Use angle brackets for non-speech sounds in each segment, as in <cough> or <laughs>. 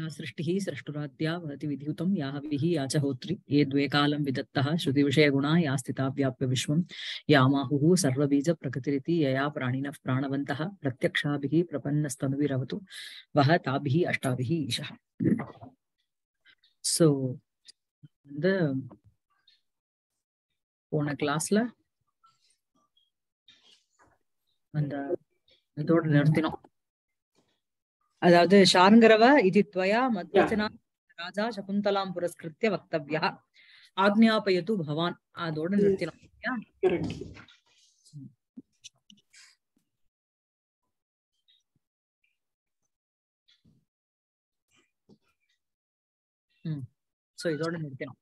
या सृष्टिः सृष्टुराद्या वहति विद्युत या हि या च होत्री ये द्वे श्रुति विषय श्रुतिविषयगुणा या स्थिता व्याप्य विश्व या सर्वबीजप्रकृतिरिति सर्वीज प्राणिनः यया प्रत्यक्षाभिः प्राणवंत प्रत्यक्षा प्रपन्न अष्टाभिः वह ஸோ अष्टा ईश கிளாஸ்ல அந்த இதோட நிறுத்தினோம் அதாவது ஷாருங்கரவ இது துவயா மத்வச்சனா ராஜா சகுந்தலாம் புரஸ்கிருத்திய வக்தவியா ஆக்னியாபயது பவான் அதோட நிறுத்தினோம் சோ இதோட நிறுத்தினோம்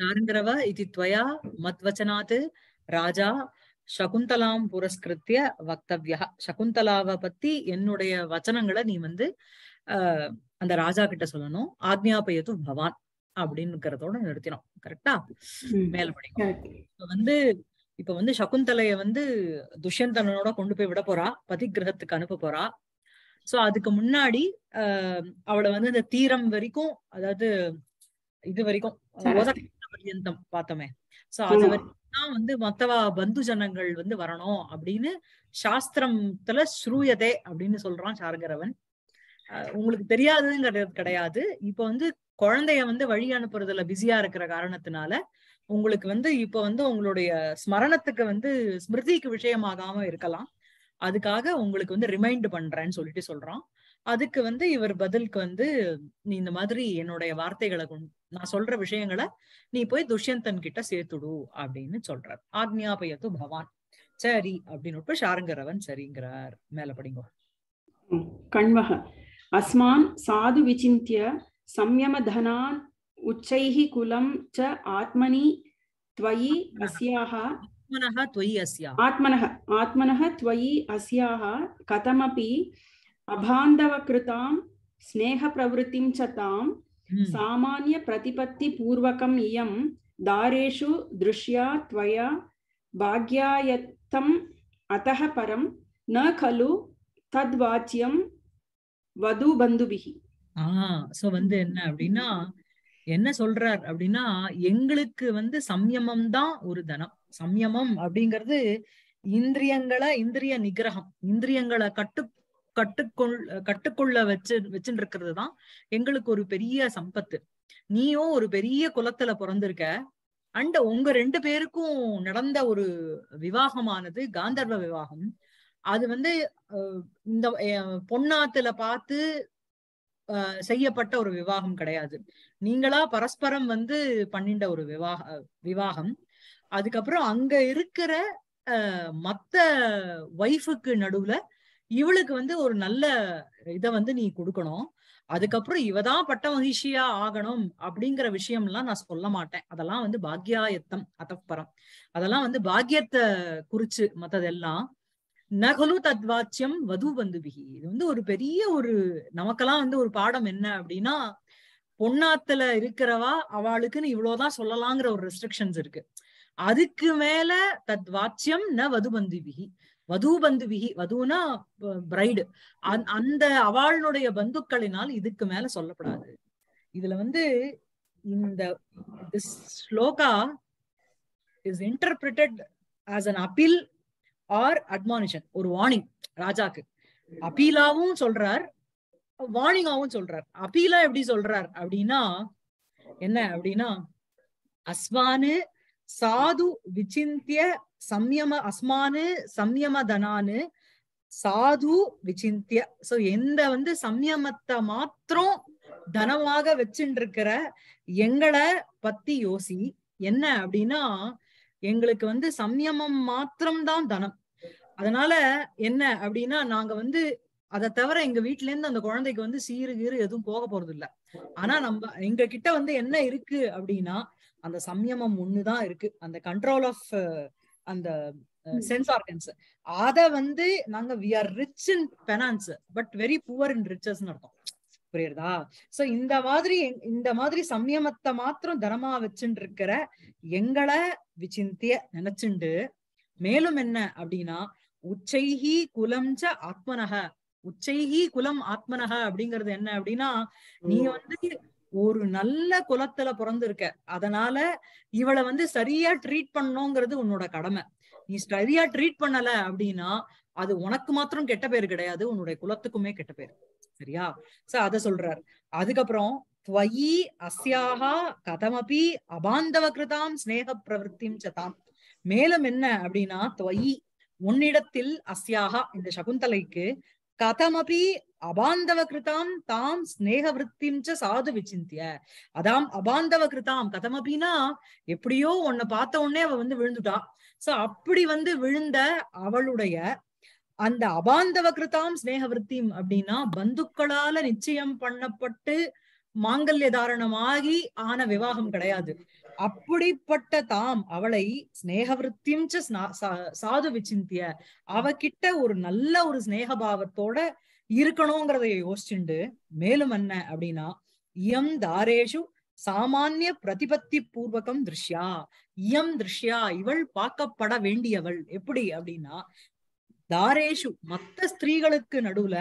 ஷாருங்கரவ இது துவயா மத்வச்சனாத் ராஜா சகுந்தலாம் புரஸ்கிருத்திய வக்தவியா சகுந்தலாவை பத்தி என்னுடைய வச்சனங்களை நீ வந்து ஆஹ் அந்த ராஜா கிட்ட சொல்லணும் ஆத்மியாபயத்து பவான் அப்படின்னுங்கிறதோட நிறுத்தினோம் கரெக்டா மேல் இப்ப வந்து இப்ப வந்து சகுந்தலைய வந்து துஷ்யந்தனோட கொண்டு போய் விட போறா கிரகத்துக்கு அனுப்ப போறா சோ அதுக்கு முன்னாடி அவளை வந்து இந்த தீரம் வரைக்கும் அதாவது இது வரைக்கும் பர்யந்தம் பார்த்தோமே சோ அது வரைக்கும் வந்து மத்தவா பந்து ஜனங்கள் வந்து வரணும் அப்படின்னு சாஸ்திரத்துல ஸ்ரூயதே அப்படின்னு சொல்றான் சாருங்கிறவன் உங்களுக்கு தெரியாததுங்கிறது கிடையாது இப்ப வந்து குழந்தைய வந்து வழி அனுப்புறதுல பிஸியா இருக்கிற காரணத்தினால உங்களுக்கு வந்து இப்ப வந்து உங்களுடைய ஸ்மரணத்துக்கு வந்து ஸ்மிருதிக்கு விஷயமாகாம இருக்கலாம் அதுக்காக உங்களுக்கு வந்து ரிமைண்ட் பண்றேன்னு சொல்லிட்டு சொல்றான் அதுக்கு வந்து இவர் பதிலுக்கு வந்து நீ இந்த மாதிரி என்னுடைய வார்த்தைகளை நான் சொல்ற விஷயங்களை நீ போய் துஷ்யந்தன் கிட்ட சேர்த்துடு அப்படின்னு சொல்றார் ஆக்னியாபயத்து பவான் சரி அப்படின்னு விட்டு ஷாருங்கரவன் சரிங்கிறார் மேல படிங்க கண்வக அஸ்மான் சாது விசிந்திய சம்யமதனான் உச்சைஹி குலம் ச ஆத்மனி துவயி அசியாக ஆத்மனக त्वयि अस्याः आत्मनः आत्मनः त्वयि अस्याः அபாந்தவகிருதாம் స్నేహ ప్రవృత్తిం చ తాం సామాన్య ప్రతిపత్తి పూర్వకం ఇయం దారేషు దృశ్యా త్వయా భాగ్యాయత్తం అతః పరం న ఖలు தத்வாச்சியம் வது பந்துபிகி ஆஹ் சோ வந்து என்ன அப்படின்னா என்ன சொல்றார் அப்படின்னா எங்களுக்கு வந்து சம்யமம் தான் ஒரு தனம் சம்யமம் அப்படிங்கிறது இந்திரியங்களை இந்திரிய நிகிரகம் இந்திரியங்களை கட்டு கட்டுக்கொள் கட்டுக்கொள்ள வச்சு வச்சுட்டு இருக்கிறது தான் எங்களுக்கு ஒரு பெரிய சம்பத்து நீயும் ஒரு பெரிய குலத்துல பிறந்திருக்க அண்ட் உங்க ரெண்டு பேருக்கும் நடந்த ஒரு விவாகமானது காந்தர்வ விவாகம் அது வந்து இந்த பொன்னாத்துல பார்த்து செய்யப்பட்ட ஒரு விவாகம் கிடையாது நீங்களா பரஸ்பரம் வந்து பண்ணிண்ட ஒரு விவாக விவாகம் அதுக்கப்புறம் அங்க இருக்கிற மத்த ஒய்ஃபுக்கு நடுவுல இவளுக்கு வந்து ஒரு நல்ல இத வந்து நீ கொடுக்கணும் அதுக்கப்புறம் இவதான் பட்ட மகிழ்ச்சியா ஆகணும் அப்படிங்கிற விஷயம் எல்லாம் நான் சொல்ல மாட்டேன் அதெல்லாம் வந்து பாக்யாயத்தம் அத்தப்பரம் அதெல்லாம் வந்து பாக்கியத்தை குறிச்சு மத்ததெல்லாம் நகலு தத்வாச்சியம் வது பந்துபிகி இது வந்து ஒரு பெரிய ஒரு நமக்கெல்லாம் வந்து ஒரு பாடம் என்ன அப்படின்னா பொன்னாத்துல இருக்கிறவா அவளுக்குன்னு இவ்வளவுதான் சொல்லலாங்கிற ஒரு ரெஸ்ட்ரிக்ஷன்ஸ் இருக்கு அதுக்கு மேல தத்வாச்சியம் ந வது பந்துபிகி வது பந்து விகி வதுனா பிரைடு அந்த அவாளுடைய பந்துக்களினால் இதுக்கு மேல சொல்லப்படாது இதுல வந்து இந்த this shloka is interpreted as an appeal or admonition ஒரு வார்னிங் ராஜாக்கு அப்பீலாவும் சொல்றார் வார்னிங்காவும் சொல்றார் அப்பீலா எப்படி சொல்றார் அப்படின்னா என்ன அப்படின்னா அஸ்வானு சாது விசிந்திய சம்யம அஸ்மானு சம்யமதனானு சாது விசிந்திய சோ எந்த வந்து சம்யமத்தை மாத்திரம் தனமாக வச்சுட்டு இருக்கிற எங்களை பத்தி யோசி என்ன அப்படின்னா எங்களுக்கு வந்து சம்யமம் மாத்திரம்தான் தனம் அதனால என்ன அப்படின்னா நாங்க வந்து அதை தவிர எங்க வீட்டுல இருந்து அந்த குழந்தைக்கு வந்து சீரு கீறு எதுவும் போக போறது இல்ல ஆனா நம்ம எங்க கிட்ட வந்து என்ன இருக்கு அப்படின்னா அந்த சம்யமம் ஒண்ணுதான் இருக்கு அந்த கண்ட்ரோல் ஆஃப் அந்த சென்ஸ் ஆர்கன்ஸ் அத வந்து நாங்க we are rich in penance but very poor in riches அர்த்தம் புரியுறதா சோ இந்த மாதிரி இந்த மாதிரி சம்யமத்தை மாத்திரம் தனமா வச்சுட்டு இருக்கிற எங்களை விசிந்திய நினைச்சுண்டு மேலும் என்ன அப்படின்னா உச்சைகி குலம் ச ஆத்மனக உச்சைகி குலம் ஆத்மனக அப்படிங்கறது என்ன அப்படின்னா நீ வந்து ஒரு நல்ல குலத்துல பிறந்திருக்க அதனால இவளை வந்து சரியா ட்ரீட் பண்ணோங்கிறது உன்னோட கடமை நீ சரியா ட்ரீட் பண்ணல அப்படின்னா அது உனக்கு மாத்திரம் கெட்ட பேர் கிடையாது உன்னுடைய குலத்துக்குமே கெட்ட பேர் சரியா சோ அத சொல்றாரு அதுக்கப்புறம் துவயி அஸ்யாகா கதமபி அபாந்தவ கிருதாம் ஸ்னேக பிரவருத்தி சதாம் மேலும் என்ன அப்படின்னா துவயி உன்னிடத்தில் அஸ்யாகா இந்த சகுந்தலைக்கு கதமபி அபாந்தவ கிருதாம் தாம் ஸ்நேக விற்பிம் சாது விச்சிந்திய அதாம் அபாந்தவ கிருதாம் கதம் அப்படின்னா எப்படியோ உன்னை பார்த்த உடனே அவ வந்து விழுந்துட்டா சோ அப்படி வந்து விழுந்த அவளுடைய அந்த அபாந்தவ கிருதாம் ஸ்நேக அப்படின்னா பந்துக்களால நிச்சயம் பண்ணப்பட்டு மாங்கல்ய தாரணமாகி ஆன விவாகம் கிடையாது அப்படிப்பட்ட தாம் அவளை ஸ்நேகவருத்தியும் சாது விச்சிந்திய அவகிட்ட ஒரு நல்ல ஒரு ஸ்னேகபாவத்தோட இருக்கணுங்கிறத யோசிச்சுண்டு மேலும் என்ன அப்படின்னா இயம் தாரேஷு சாமானிய பிரதிபத்தி பூர்வகம் திருஷ்யா இயம் திருஷ்யா இவள் பார்க்கப்பட வேண்டியவள் எப்படி அப்படின்னா தாரேஷு மத்த ஸ்திரீகளுக்கு நடுவுல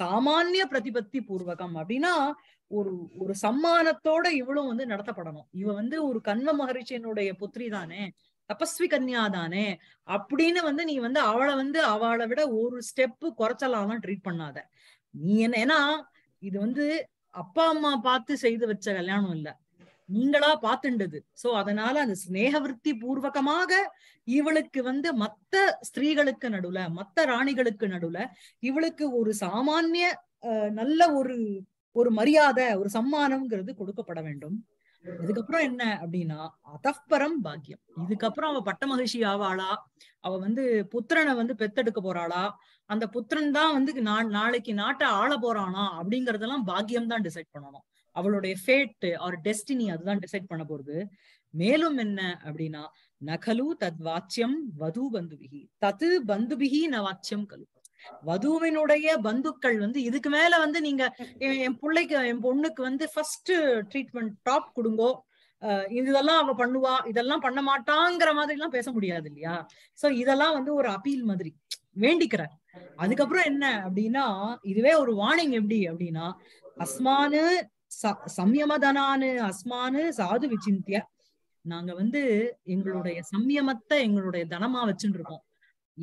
சாமானிய பிரதிபத்தி பூர்வகம் அப்படின்னா ஒரு ஒரு சம்மானத்தோட இவளும் வந்து நடத்தப்படணும் இவ வந்து ஒரு கண்ம மகரிஷியனுடைய புத்திரி தானே தபஸ்வி கன்யா தானே அப்படின்னு வந்து நீ வந்து அவளை வந்து அவளை விட ஒரு ஸ்டெப் குறைச்சலாம் ட்ரீட் பண்ணாத நீ என்ன ஏன்னா இது வந்து அப்பா அம்மா பார்த்து செய்து வச்ச கல்யாணம் இல்ல நீங்களா பார்த்துண்டது சோ அதனால அந்த ஸ்நேகவருத்தி பூர்வகமாக இவளுக்கு வந்து மத்த ஸ்திரீகளுக்கு நடுவுல மத்த ராணிகளுக்கு நடுவுல இவளுக்கு ஒரு சாமானிய நல்ல ஒரு ஒரு மரியாதை ஒரு சம்மானம்ங்கிறது கொடுக்கப்பட வேண்டும் இதுக்கப்புறம் என்ன அப்படின்னா அதப்பரம் பாக்கியம் இதுக்கப்புறம் அவ பட்ட மகிழ்ச்சி ஆவாளா அவ வந்து புத்திரனை வந்து பெத்தெடுக்க போறாளா அந்த புத்திரன் தான் வந்து நாளைக்கு நாட்டை ஆள போறானா அப்படிங்கறதெல்லாம் பாக்கியம் தான் டிசைட் பண்ணணும் அவளுடைய ஃபேட் ஆர் டெஸ்டினி அதுதான் டிசைட் பண்ண போறது மேலும் என்ன அப்படின்னா நகலு தத் வாச்சியம் வது பந்துபிகி தத்து பந்துபிகி ந வாச்சியம் கலு வதுவினுடைய பந்துக்கள் வந்து இதுக்கு மேல வந்து நீங்க என் பிள்ளைக்கு என் பொண்ணுக்கு வந்து ஃபர்ஸ்ட் ட்ரீட்மெண்ட் டாப் கொடுங்கோ இதெல்லாம் அவ பண்ணுவா இதெல்லாம் பண்ண மாட்டாங்கிற மாதிரி எல்லாம் பேச முடியாது இல்லையா சோ இதெல்லாம் வந்து ஒரு அப்பீல் மாதிரி வேண்டிக்கிறார் அதுக்கப்புறம் என்ன அப்படின்னா இதுவே ஒரு வார்னிங் எப்படி அப்படின்னா அஸ்மானு சம்யமதனானு அஸ்மானு சாது விசிந்திய நாங்க வந்து எங்களுடைய சம்யமத்தை எங்களுடைய தனமா வச்சுட்டு இருக்கோம்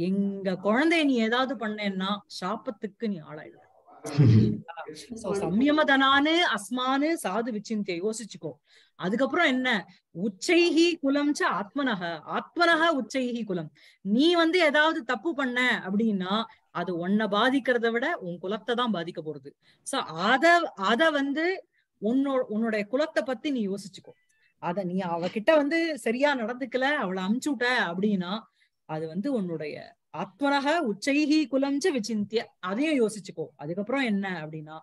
எங்க குழந்தைய நீ ஏதாவது பண்ணேன்னா சாப்பத்துக்கு நீ ஆளாயிடு <laughs> சம்யமதனானு அஸ்மானு சாது விச்சிந்திய யோசிச்சுக்கோ அதுக்கப்புறம் என்ன உச்சைகி குலம் ச ஆத்மனக ஆத்மனக உச்சைகி குலம் நீ வந்து ஏதாவது தப்பு பண்ண அப்படின்னா அது உன்னை பாதிக்கிறத விட உன் குலத்தை தான் பாதிக்க போறது சோ அத அத வந்து உன்னோட உன்னுடைய குலத்தை பத்தி நீ யோசிச்சுக்கோ அத நீ அவகிட்ட வந்து சரியா நடந்துக்கல அவளை அமுச்சு விட்ட அப்படின்னா அது வந்து உன்னுடைய ஆத்மனக உச்சைகி குலஞ்ச விசிந்திய அதையும் யோசிச்சுக்கோ அதுக்கப்புறம் என்ன அப்படின்னா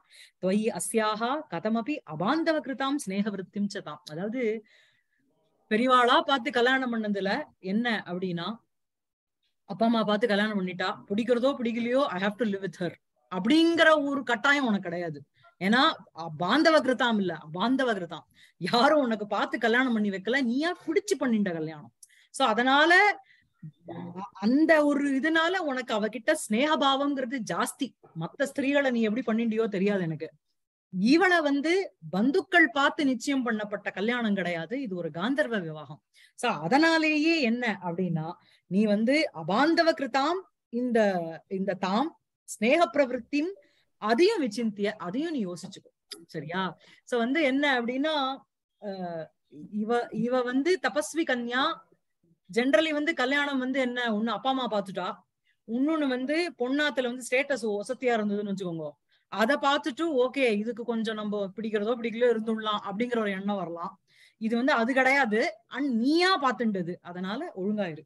துவயி அஸ்யாகா கதமபி அபாந்தவ கிருதாம் ஸ்னேக அதாவது பெரிவாளா பார்த்து கல்யாணம் பண்ணதுல என்ன அப்படின்னா அப்பா அம்மா பார்த்து கல்யாணம் பண்ணிட்டா பிடிக்கிறதோ பிடிக்கலையோ I have to live with her அப்படிங்கிற ஒரு கட்டாயம் உனக்கு கிடையாது ஏன்னா பாந்தவ கிருதாம் இல்ல பாந்தவ கிருதாம் யாரும் உனக்கு பார்த்து கல்யாணம் பண்ணி வைக்கல நீயா பிடிச்சு பண்ணிட்ட கல்யாணம் சோ அதனால அந்த ஒரு இதனால உனக்கு அவகிட்ட ஸ்னேகபாவம்ங்கிறது ஜாஸ்தி மத்த ஸ்திரீகளை நீ எப்படி பண்ணிண்டியோ தெரியாது எனக்கு இவளை வந்து பந்துக்கள் பார்த்து நிச்சயம் பண்ணப்பட்ட கல்யாணம் கிடையாது இது ஒரு காந்தர்வ விவாகம் சோ அதனாலேயே என்ன அப்படின்னா நீ வந்து அபாந்தவ கிருதாம் இந்த இந்த தாம் ஸ்னேக பிரவருத்தியும் அதையும் விசிந்திய அதையும் நீ யோசிச்சுக்கோ சரியா சோ வந்து என்ன அப்படின்னா இவ இவ வந்து தபஸ்வி கன்யா ஜென்ரலி வந்து கல்யாணம் வந்து என்ன ஒண்ணு அப்பா அம்மா பாத்துட்டா இன்னொன்னு வந்து பொண்ணாத்துல வந்து ஸ்டேட்டஸ் ஒசத்தியா இருந்ததுன்னு வச்சுக்கோங்க அதை பார்த்துட்டு ஓகே இதுக்கு கொஞ்சம் நம்ம பிடிக்கிறதோ பிடிக்கலோ இருந்துடலாம் அப்படிங்கிற ஒரு எண்ணம் வரலாம் இது வந்து அது கிடையாது அண்ட் நீயா பாத்துண்டது அதனால ஒழுங்காயிரு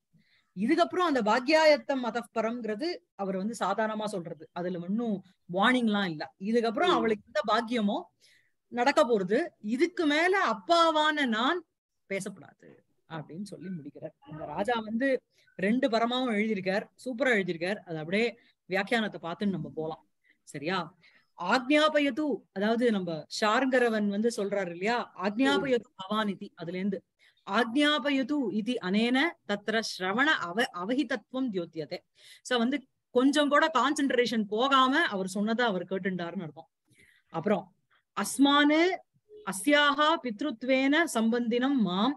இதுக்கப்புறம் அந்த பாக்யாயத்தம் மதப்பரம்ங்கிறது அவர் வந்து சாதாரணமா சொல்றது அதுல ஒன்னும் வார்னிங் எல்லாம் இல்ல இதுக்கப்புறம் அவளுக்கு இந்த பாக்கியமோ நடக்க போறது இதுக்கு மேல அப்பாவான நான் பேசப்படாது அப்படின்னு சொல்லி முடிக்கிறார் இந்த ராஜா வந்து ரெண்டு பரமாவும் எழுதியிருக்கார் சூப்பரா எழுதியிருக்கார் அது அப்படியே வியாக்கியானத்தை பார்த்துன்னு நம்ம போலாம் சரியா ஆக்ஞாபயது அதாவது நம்ம ஷார்கரவன் வந்து சொல்றாரு இல்லையா ஆக்ஞாபயது பவானிதி அதுல இருந்து ஆக்ஞாபயது இது அனேன தத்திர ஸ்ரவண அவ அவஹிதத்துவம் தியோத்தியதே சோ வந்து கொஞ்சம் கூட கான்சென்ட்ரேஷன் போகாம அவர் சொன்னதை அவர் கேட்டுண்டாருன்னு அர்த்தம் அப்புறம் அஸ்மானு அஸ்யாஹா பித்ருத்வேன சம்பந்தினம் மாம்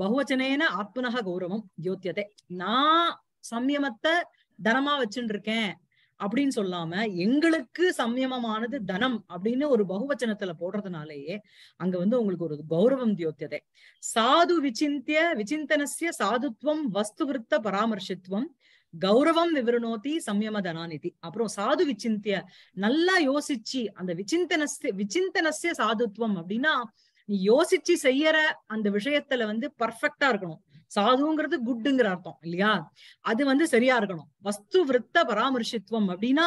பகுவச்சனேன ஆத்மனக கௌரவம் யோத்தியதே நான் சம்யமத்தை தனமா வச்சுட்டு இருக்கேன் அப்படின்னு சொல்லாம எங்களுக்கு சம்யமமானது தனம் அப்படின்னு ஒரு பகுவச்சனத்துல போடுறதுனாலேயே அங்க வந்து உங்களுக்கு ஒரு கௌரவம் தியோத்தியதே சாது விசிந்திய விசிந்தனசிய சாதுத்வம் வஸ்து விருத்த பராமர்சத்துவம் கௌரவம் விவரணோத்தி தனாநிதி அப்புறம் சாது விசிந்திய நல்லா யோசிச்சு அந்த விசிந்தனஸ்ய விசிந்தனசிய சாதுத்வம் அப்படின்னா நீ யோசிச்சு செய்யற அந்த விஷயத்துல வந்து பர்ஃபெக்டா இருக்கணும் சாதுங்கிறது குட்டுங்கிற அர்த்தம் இல்லையா அது வந்து சரியா இருக்கணும் வஸ்து விருத்த பராமரிசித்துவம் அப்படின்னா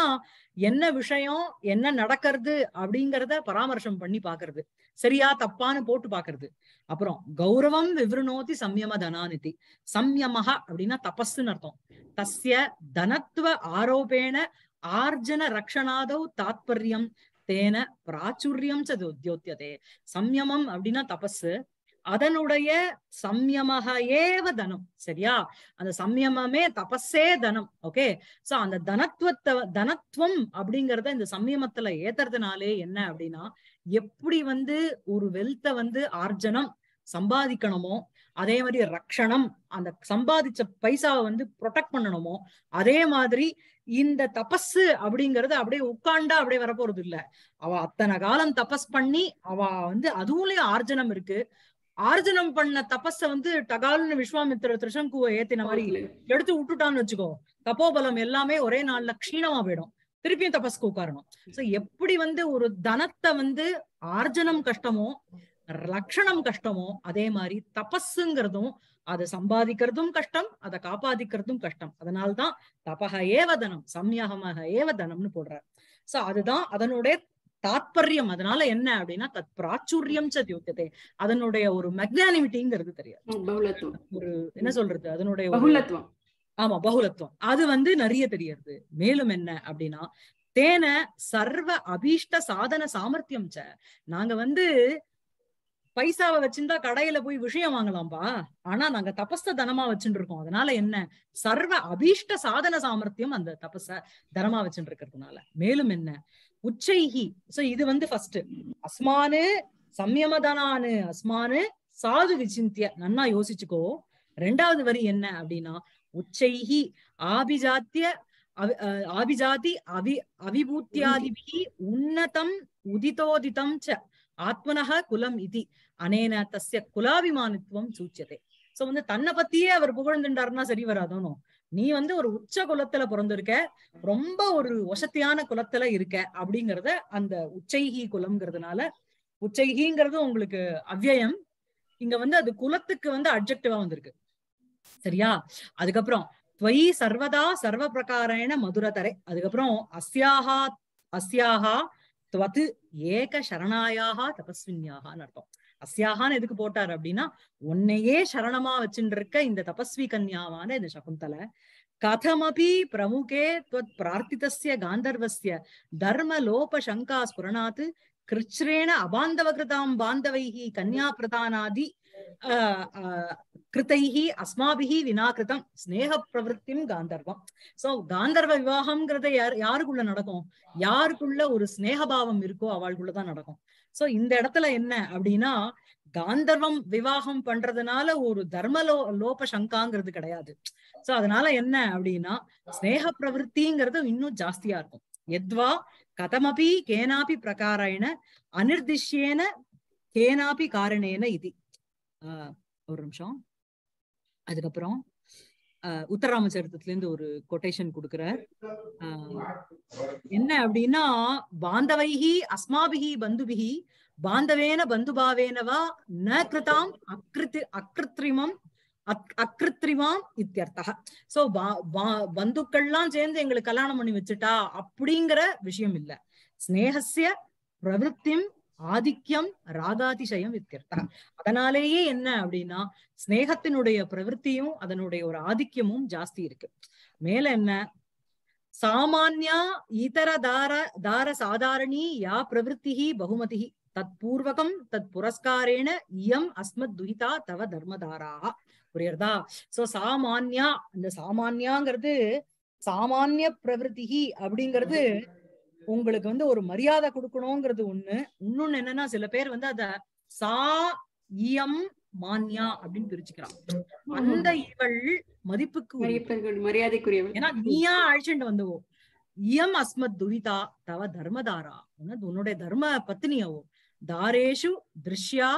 என்ன விஷயம் என்ன நடக்கிறது அப்படிங்கிறத பராமர்சம் பண்ணி பாக்குறது சரியா தப்பான்னு போட்டு பாக்குறது அப்புறம் கௌரவம் விவருணோதி சம்யம தனானிதி சம்யமக அப்படின்னா தபஸ்ன்னு அர்த்தம் தஸ்ய தனத்துவ ஆரோபேண ஆர்ஜன ரக்ஷணாதவ் தாத்பரியம் தேன பிராச்சுரியம் சோத்தியதே சம்யமம் அப்படின்னா தபஸு அதனுடைய சம்யமாக ஏவ தனம் சரியா அந்த சம்யமமே தபஸே தனம் ஓகே சோ அந்த தனத்துவத்தை தனத்துவம் அப்படிங்கறத இந்த சம்யமத்துல ஏத்துறதுனாலே என்ன அப்படின்னா எப்படி வந்து ஒரு வெல்த்த வந்து ஆர்ஜனம் சம்பாதிக்கணுமோ அதே மாதிரி ரக்ஷணம் அந்த சம்பாதிச்ச பைசாவை வந்து ப்ரொடெக்ட் பண்ணணுமோ அதே மாதிரி இந்த தபஸ் அப்படிங்கறது அப்படியே உட்காண்டா அப்படியே வரப்போறது இல்ல அவ அத்தனை காலம் தபஸ் பண்ணி அவ வந்து அதுவும்லயும் ஆர்ஜனம் இருக்கு ஆர்ஜனம் பண்ண தபஸ வந்து டகால்னு விஸ்வாமித்திர திருஷங்குவ ஏத்தின மாதிரி எடுத்து விட்டுட்டான்னு வச்சுக்கோ தப்போபலம் எல்லாமே ஒரே நாள்ல க்ஷீணமா போயிடும் திருப்பியும் தபஸ்க்கு உட்காரணும் சோ எப்படி வந்து ஒரு தனத்தை வந்து ஆர்ஜனம் கஷ்டமோ லட்சணம் கஷ்டமோ அதே மாதிரி தபஸுங்கிறதும் அதை சம்பாதிக்கிறதும் கஷ்டம் அதை காப்பாதிக்கிறதும் கஷ்டம் அதனால்தான் தபக ஏவதனம் சம்யகமாக ஏவதனம்னு போடுறார் சோ அதுதான் அதனுடைய தாத்பரியம் அதனால என்ன அப்படின்னா தத் பிராச்சுரியம் சத்யோத்தியத்தை அதனுடைய ஒரு மெக்னானிமிட்டிங்கிறது தெரியாது ஒரு என்ன சொல்றது அதனுடைய ஆமா பகுலத்துவம் அது வந்து நிறைய தெரியறது மேலும் என்ன அப்படின்னா தேன சர்வ அபீஷ்ட சாதன சாமர்த்தியம் ச நாங்க வந்து பைசாவை வச்சிருந்தா கடையில போய் விஷயம் வாங்கலாம்பா ஆனா நாங்க தபஸ்த தனமா வச்சுட்டு இருக்கோம் அதனால என்ன சர்வ அபீஷ்ட சாதன சாமர்த்தியம் அந்த தபஸ தனமா வச்சுட்டு இருக்கிறதுனால மேலும் என்ன உச்சைகி சோ இது வந்து ஃபர்ஸ்ட் அஸ்மானு சம்யமதனானு அஸ்மானு சாது விசிந்திய நன்னா யோசிச்சுக்கோ ரெண்டாவது வரி என்ன அப்படின்னா உச்சைகி ஆபிஜாத்திய ஆபிஜாதி அவி அவிபூத்தியாதிபிகி உன்னதம் உதிதோதிதம் ச ஆத்மனக குலம் இது அனேன தசிய குலாபிமானித்துவம் சூச்சதே சோ வந்து தன்னை பத்தியே அவர் புகழ்ந்துட்டாருன்னா சரி வராதோனும் நீ வந்து ஒரு உச்ச குலத்துல பிறந்திருக்க ரொம்ப ஒரு வசத்தியான குலத்துல இருக்க அப்படிங்கறத அந்த உச்சைகி குலம்ங்கிறதுனால உச்சைகிங்கிறது உங்களுக்கு அவ்யயம் இங்க வந்து அது குலத்துக்கு வந்து அப்செக்டிவா வந்திருக்கு சரியா அதுக்கப்புறம் துவை சர்வதா சர்வ பிரகாரேன மதுரதரை அதுக்கப்புறம் அஸ்யாகா அஸ்யாஹா துவத் ஏக சரணாயாக தபஸ்வின்யாகான்னு அர்த்தம் அஸ்யாகான்னு எதுக்கு போட்டார் அப்படின்னா உன்னையே சரணமா வச்சுட்டு இருக்க இந்த தபஸ்வி கன்யாவான இந்த சகுந்தலை கதமபி பிரமுகே துவத் பிரார்த்தித்திய காந்தர்வசிய தர்ம லோப சங்கா ஸ்புரணாத் கிருச்ரேண அபாந்தவகிருதாம் பாந்தவைகி கன்யா பிரதானாதி கிருத்தைகி அஸ்மாபிகி வினா கிருதம் ஸ்னேக பிரவருத்தி காந்தர்வம் சோ காந்தர்வ விவாகம்ங்கிறத யார் யாருக்குள்ள நடக்கும் யாருக்குள்ள ஒரு ஸ்னேகபாவம் இருக்கோ அவளுக்குள்ளதான் நடக்கும் சோ இந்த இடத்துல என்ன அப்படின்னா காந்தர்வம் விவாகம் பண்றதுனால ஒரு தர்மலோ லோப சங்காங்கிறது கிடையாது சோ அதனால என்ன அப்படின்னா ஸ்னேக பிரவருத்திங்கிறது இன்னும் ஜாஸ்தியா இருக்கும் எத்வா கதமபி கேனாபி பிரகாராயண அனிர்திஷ்யேன கேனாபி காரணேன இது ஒரு நிமிஷம் அதுக்கப்புறம் உத்தரராம இருந்து ஒரு கொட்டேஷன் கொடுக்கிறார் என்ன அப்படின்னா பாந்தவைகி அஸ்மாபிகி பந்துபிகி பாந்தவேன பந்துபாவேனவா ந கிருதாம் அக்ரித் அக்ரித்ரிமம் அக்ரித்ரிமாம் இத்தியர்த்தக சோ பந்துக்கள்லாம் சேர்ந்து எங்களுக்கு கல்யாணம் பண்ணி வச்சுட்டா அப்படிங்கிற விஷயம் இல்ல ஸ்னேகசிய பிரவருத்திம் ஆதிக்கியம் ராகாதிசயம் வித்தியர்த்தா அதனாலேயே என்ன அப்படின்னா ஸ்னேகத்தினுடைய பிரவருத்தியும் அதனுடைய ஒரு ஆதிக்கியமும் ஜாஸ்தி இருக்கு மேல என்ன சாமானியா இதர தார தார சாதாரணி யா பிரவருத்திஹி பகுமதி தத் பூர்வகம் தத் புரஸ்காரேன இயம் அஸ்மத் துஹிதா தவ தர்மதாரா புரியுறதா சோ சாமான்யா இந்த சாமான்யாங்கிறது சாமானிய பிரவருத்திகி அப்படிங்கிறது உங்களுக்கு வந்து ஒரு மரியாதை கொடுக்கணுங்கிறது ஒண்ணு இன்னொன்னு என்னன்னா சில பேர் வந்து அத சா இயம் மான்யா அப்படின்னு பிரிச்சுக்கிறான் அந்த இவள் மதிப்புக்கு மரியாதைக்குரிய ஏன்னா நீயா அழிச்சுட்டு வந்தவோ இயம் அஸ்மத் துரிதா தவ தர்மதாரா உன்னுடைய தர்ம பத்தினியாவோ தாரேஷு திருஷ்யா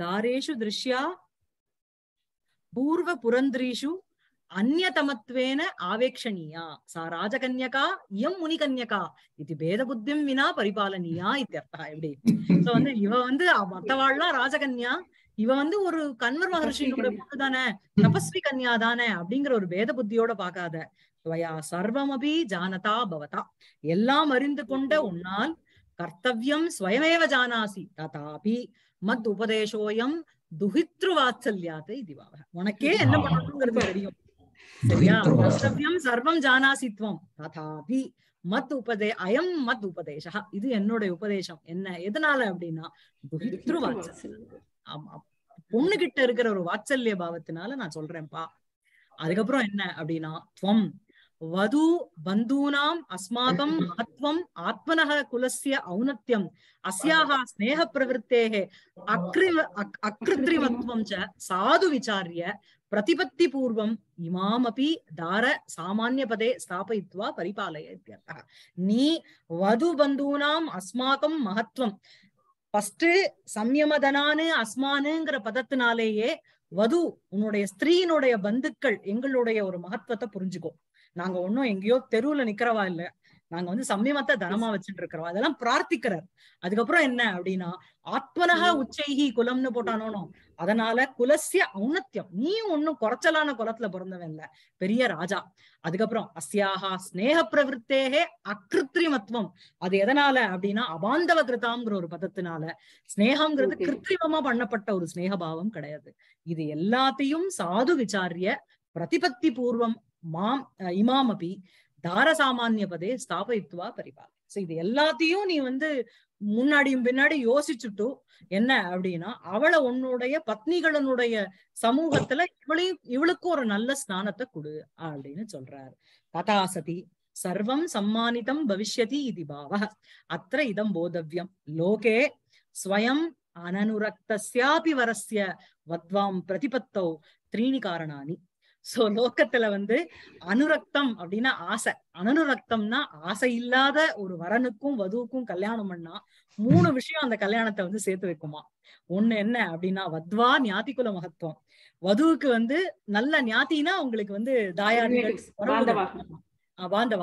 தாரேஷு திருஷ்யா பூர்வ புரந்திரீஷு అన్యతమత్వేన ఆవేక్షణీయా சா ராஜகன்யகா இயம் முனிகன்யகா இது భేదబుద్ధిం வினா பரிபாலனியா ఇత్యర్థ எப்படி சோ வந்து இவ வந்து மத்தவாள்லாம் ராஜகன்யா இவ வந்து ஒரு கன்வர் மகர்ஷியோட பொண்ணு தானே தபஸ்வி கன்யா தானே அப்படிங்கிற ஒரு பேத புத்தியோட பாக்காத துவயா சர்வமபி ஜானதா பவதா எல்லாம் அறிந்து கொண்ட உன்னால் கர்த்தவியம் ஸ்வயமேவ ஜானாசி ததாபி மத் உபதேசோயம் துஹித்ரு வாத்சல்யாத் இதுவாக உனக்கே என்ன பண்ணணுங்கிறது தெரியும் द्रष्टव्यं सर्वं जानासि ததாபி மத் உபதே அயம் மத் உபதேசா இது என்னுடைய உபதேசம் என்ன எதனால அப்படின்னா துஹித்ரு வாத்சல்யம் ஆமா பொண்ணு கிட்ட இருக்கிற ஒரு வாத்சல்ய பாவத்தினால நான் சொல்றேன்ப்பா அதுக்கப்புறம் என்ன அப்படின்னா துவம் வது பந்தூனாம் அஸ்மாதம் மகத்வம் ஆத்மனக குலசிய ஔனத்தியம் அஸ்யாக ஸ்நேக பிரவருத்தேகே அக்ரி அக்ரித்ரிவத்வம் ச சாது விசாரிய பிரதிபத்தி பூர்வம் இமாமபி தார சாமானிய பதே ஸ்தாபயித்வா பரிபாலய நீ வது பந்தூனாம் அஸ்மாக்கம் மகத்துவம் பஸ்ட் சம்யமதனானு அஸ்மானுங்கிற பதத்தினாலேயே வது உன்னுடைய ஸ்திரீனுடைய பந்துக்கள் எங்களுடைய ஒரு மகத்துவத்தை புரிஞ்சுக்கோ நாங்க ஒன்னும் எங்கேயோ தெருவுல நிக்கிறவா இல்ல நாங்க வந்து சம்யமத்தை தனமா வச்சுட்டு இருக்கிறோம் அதெல்லாம் பிரார்த்திக்கிறார் அதுக்கப்புறம் என்ன அப்படின்னா ஆத்மனகா உச்சைகி குலம்னு போட்டானோனோ அதனால குலசிய ஔனத்தியம் நீயும் ஒன்னும் குறைச்சலான குலத்துல பிறந்தவன் இல்ல பெரிய ராஜா அதுக்கப்புறம் அஸ்யாஹா ஸ்னேக பிரவருத்தேகே அகிருத்திரிமத்துவம் அது எதனால அப்படின்னா அபாந்தவ கிருதாங்கிற ஒரு பதத்தினால ஸ்னேகம்ங்கிறது கிருத்திரிமமா பண்ணப்பட்ட ஒரு ஸ்னேகபாவம் கிடையாது இது எல்லாத்தையும் சாது விசாரிய பிரதிபத்தி பூர்வம் மாம் இமாமபி அபி தாரசாமான்ய பதே ஸ்தாபயித்துவா பரிபாலம் இது எல்லாத்தையும் நீ வந்து முன்னாடியும் பின்னாடி யோசிச்சுட்டு என்ன அப்படின்னா அவளை உன்னுடைய பத்னிகளனுடைய சமூகத்துல இவளையும் இவளுக்கும் ஒரு நல்ல ஸ்நானத்தை கொடு அப்படின்னு சொல்றாரு ததாசதி சர்வம் சம்மானிதம் பவிஷ்யதி இது பாவ அத்த இதம் போதவியம் லோகே ஸ்வயம் அனனுரக்தியாபி வரஸ்ய வத்வாம் பிரதிபத்தௌ த்ரீணி காரணானி சோ லோகத்துல வந்து அனுரக்தம் அப்படின்னா ஆசை அனுரக்தம்னா ஆசை இல்லாத ஒரு வரனுக்கும் வதுவுக்கும் கல்யாணம் பண்ணா மூணு விஷயம் அந்த கல்யாணத்தை வந்து சேர்த்து வைக்குமா ஒண்ணு என்ன அப்படின்னா வத்வா ஞாதிக்குல மகத்துவம் வதுவுக்கு வந்து நல்ல ஞாத்தினா உங்களுக்கு வந்து தாயாடிகள் ஞாதி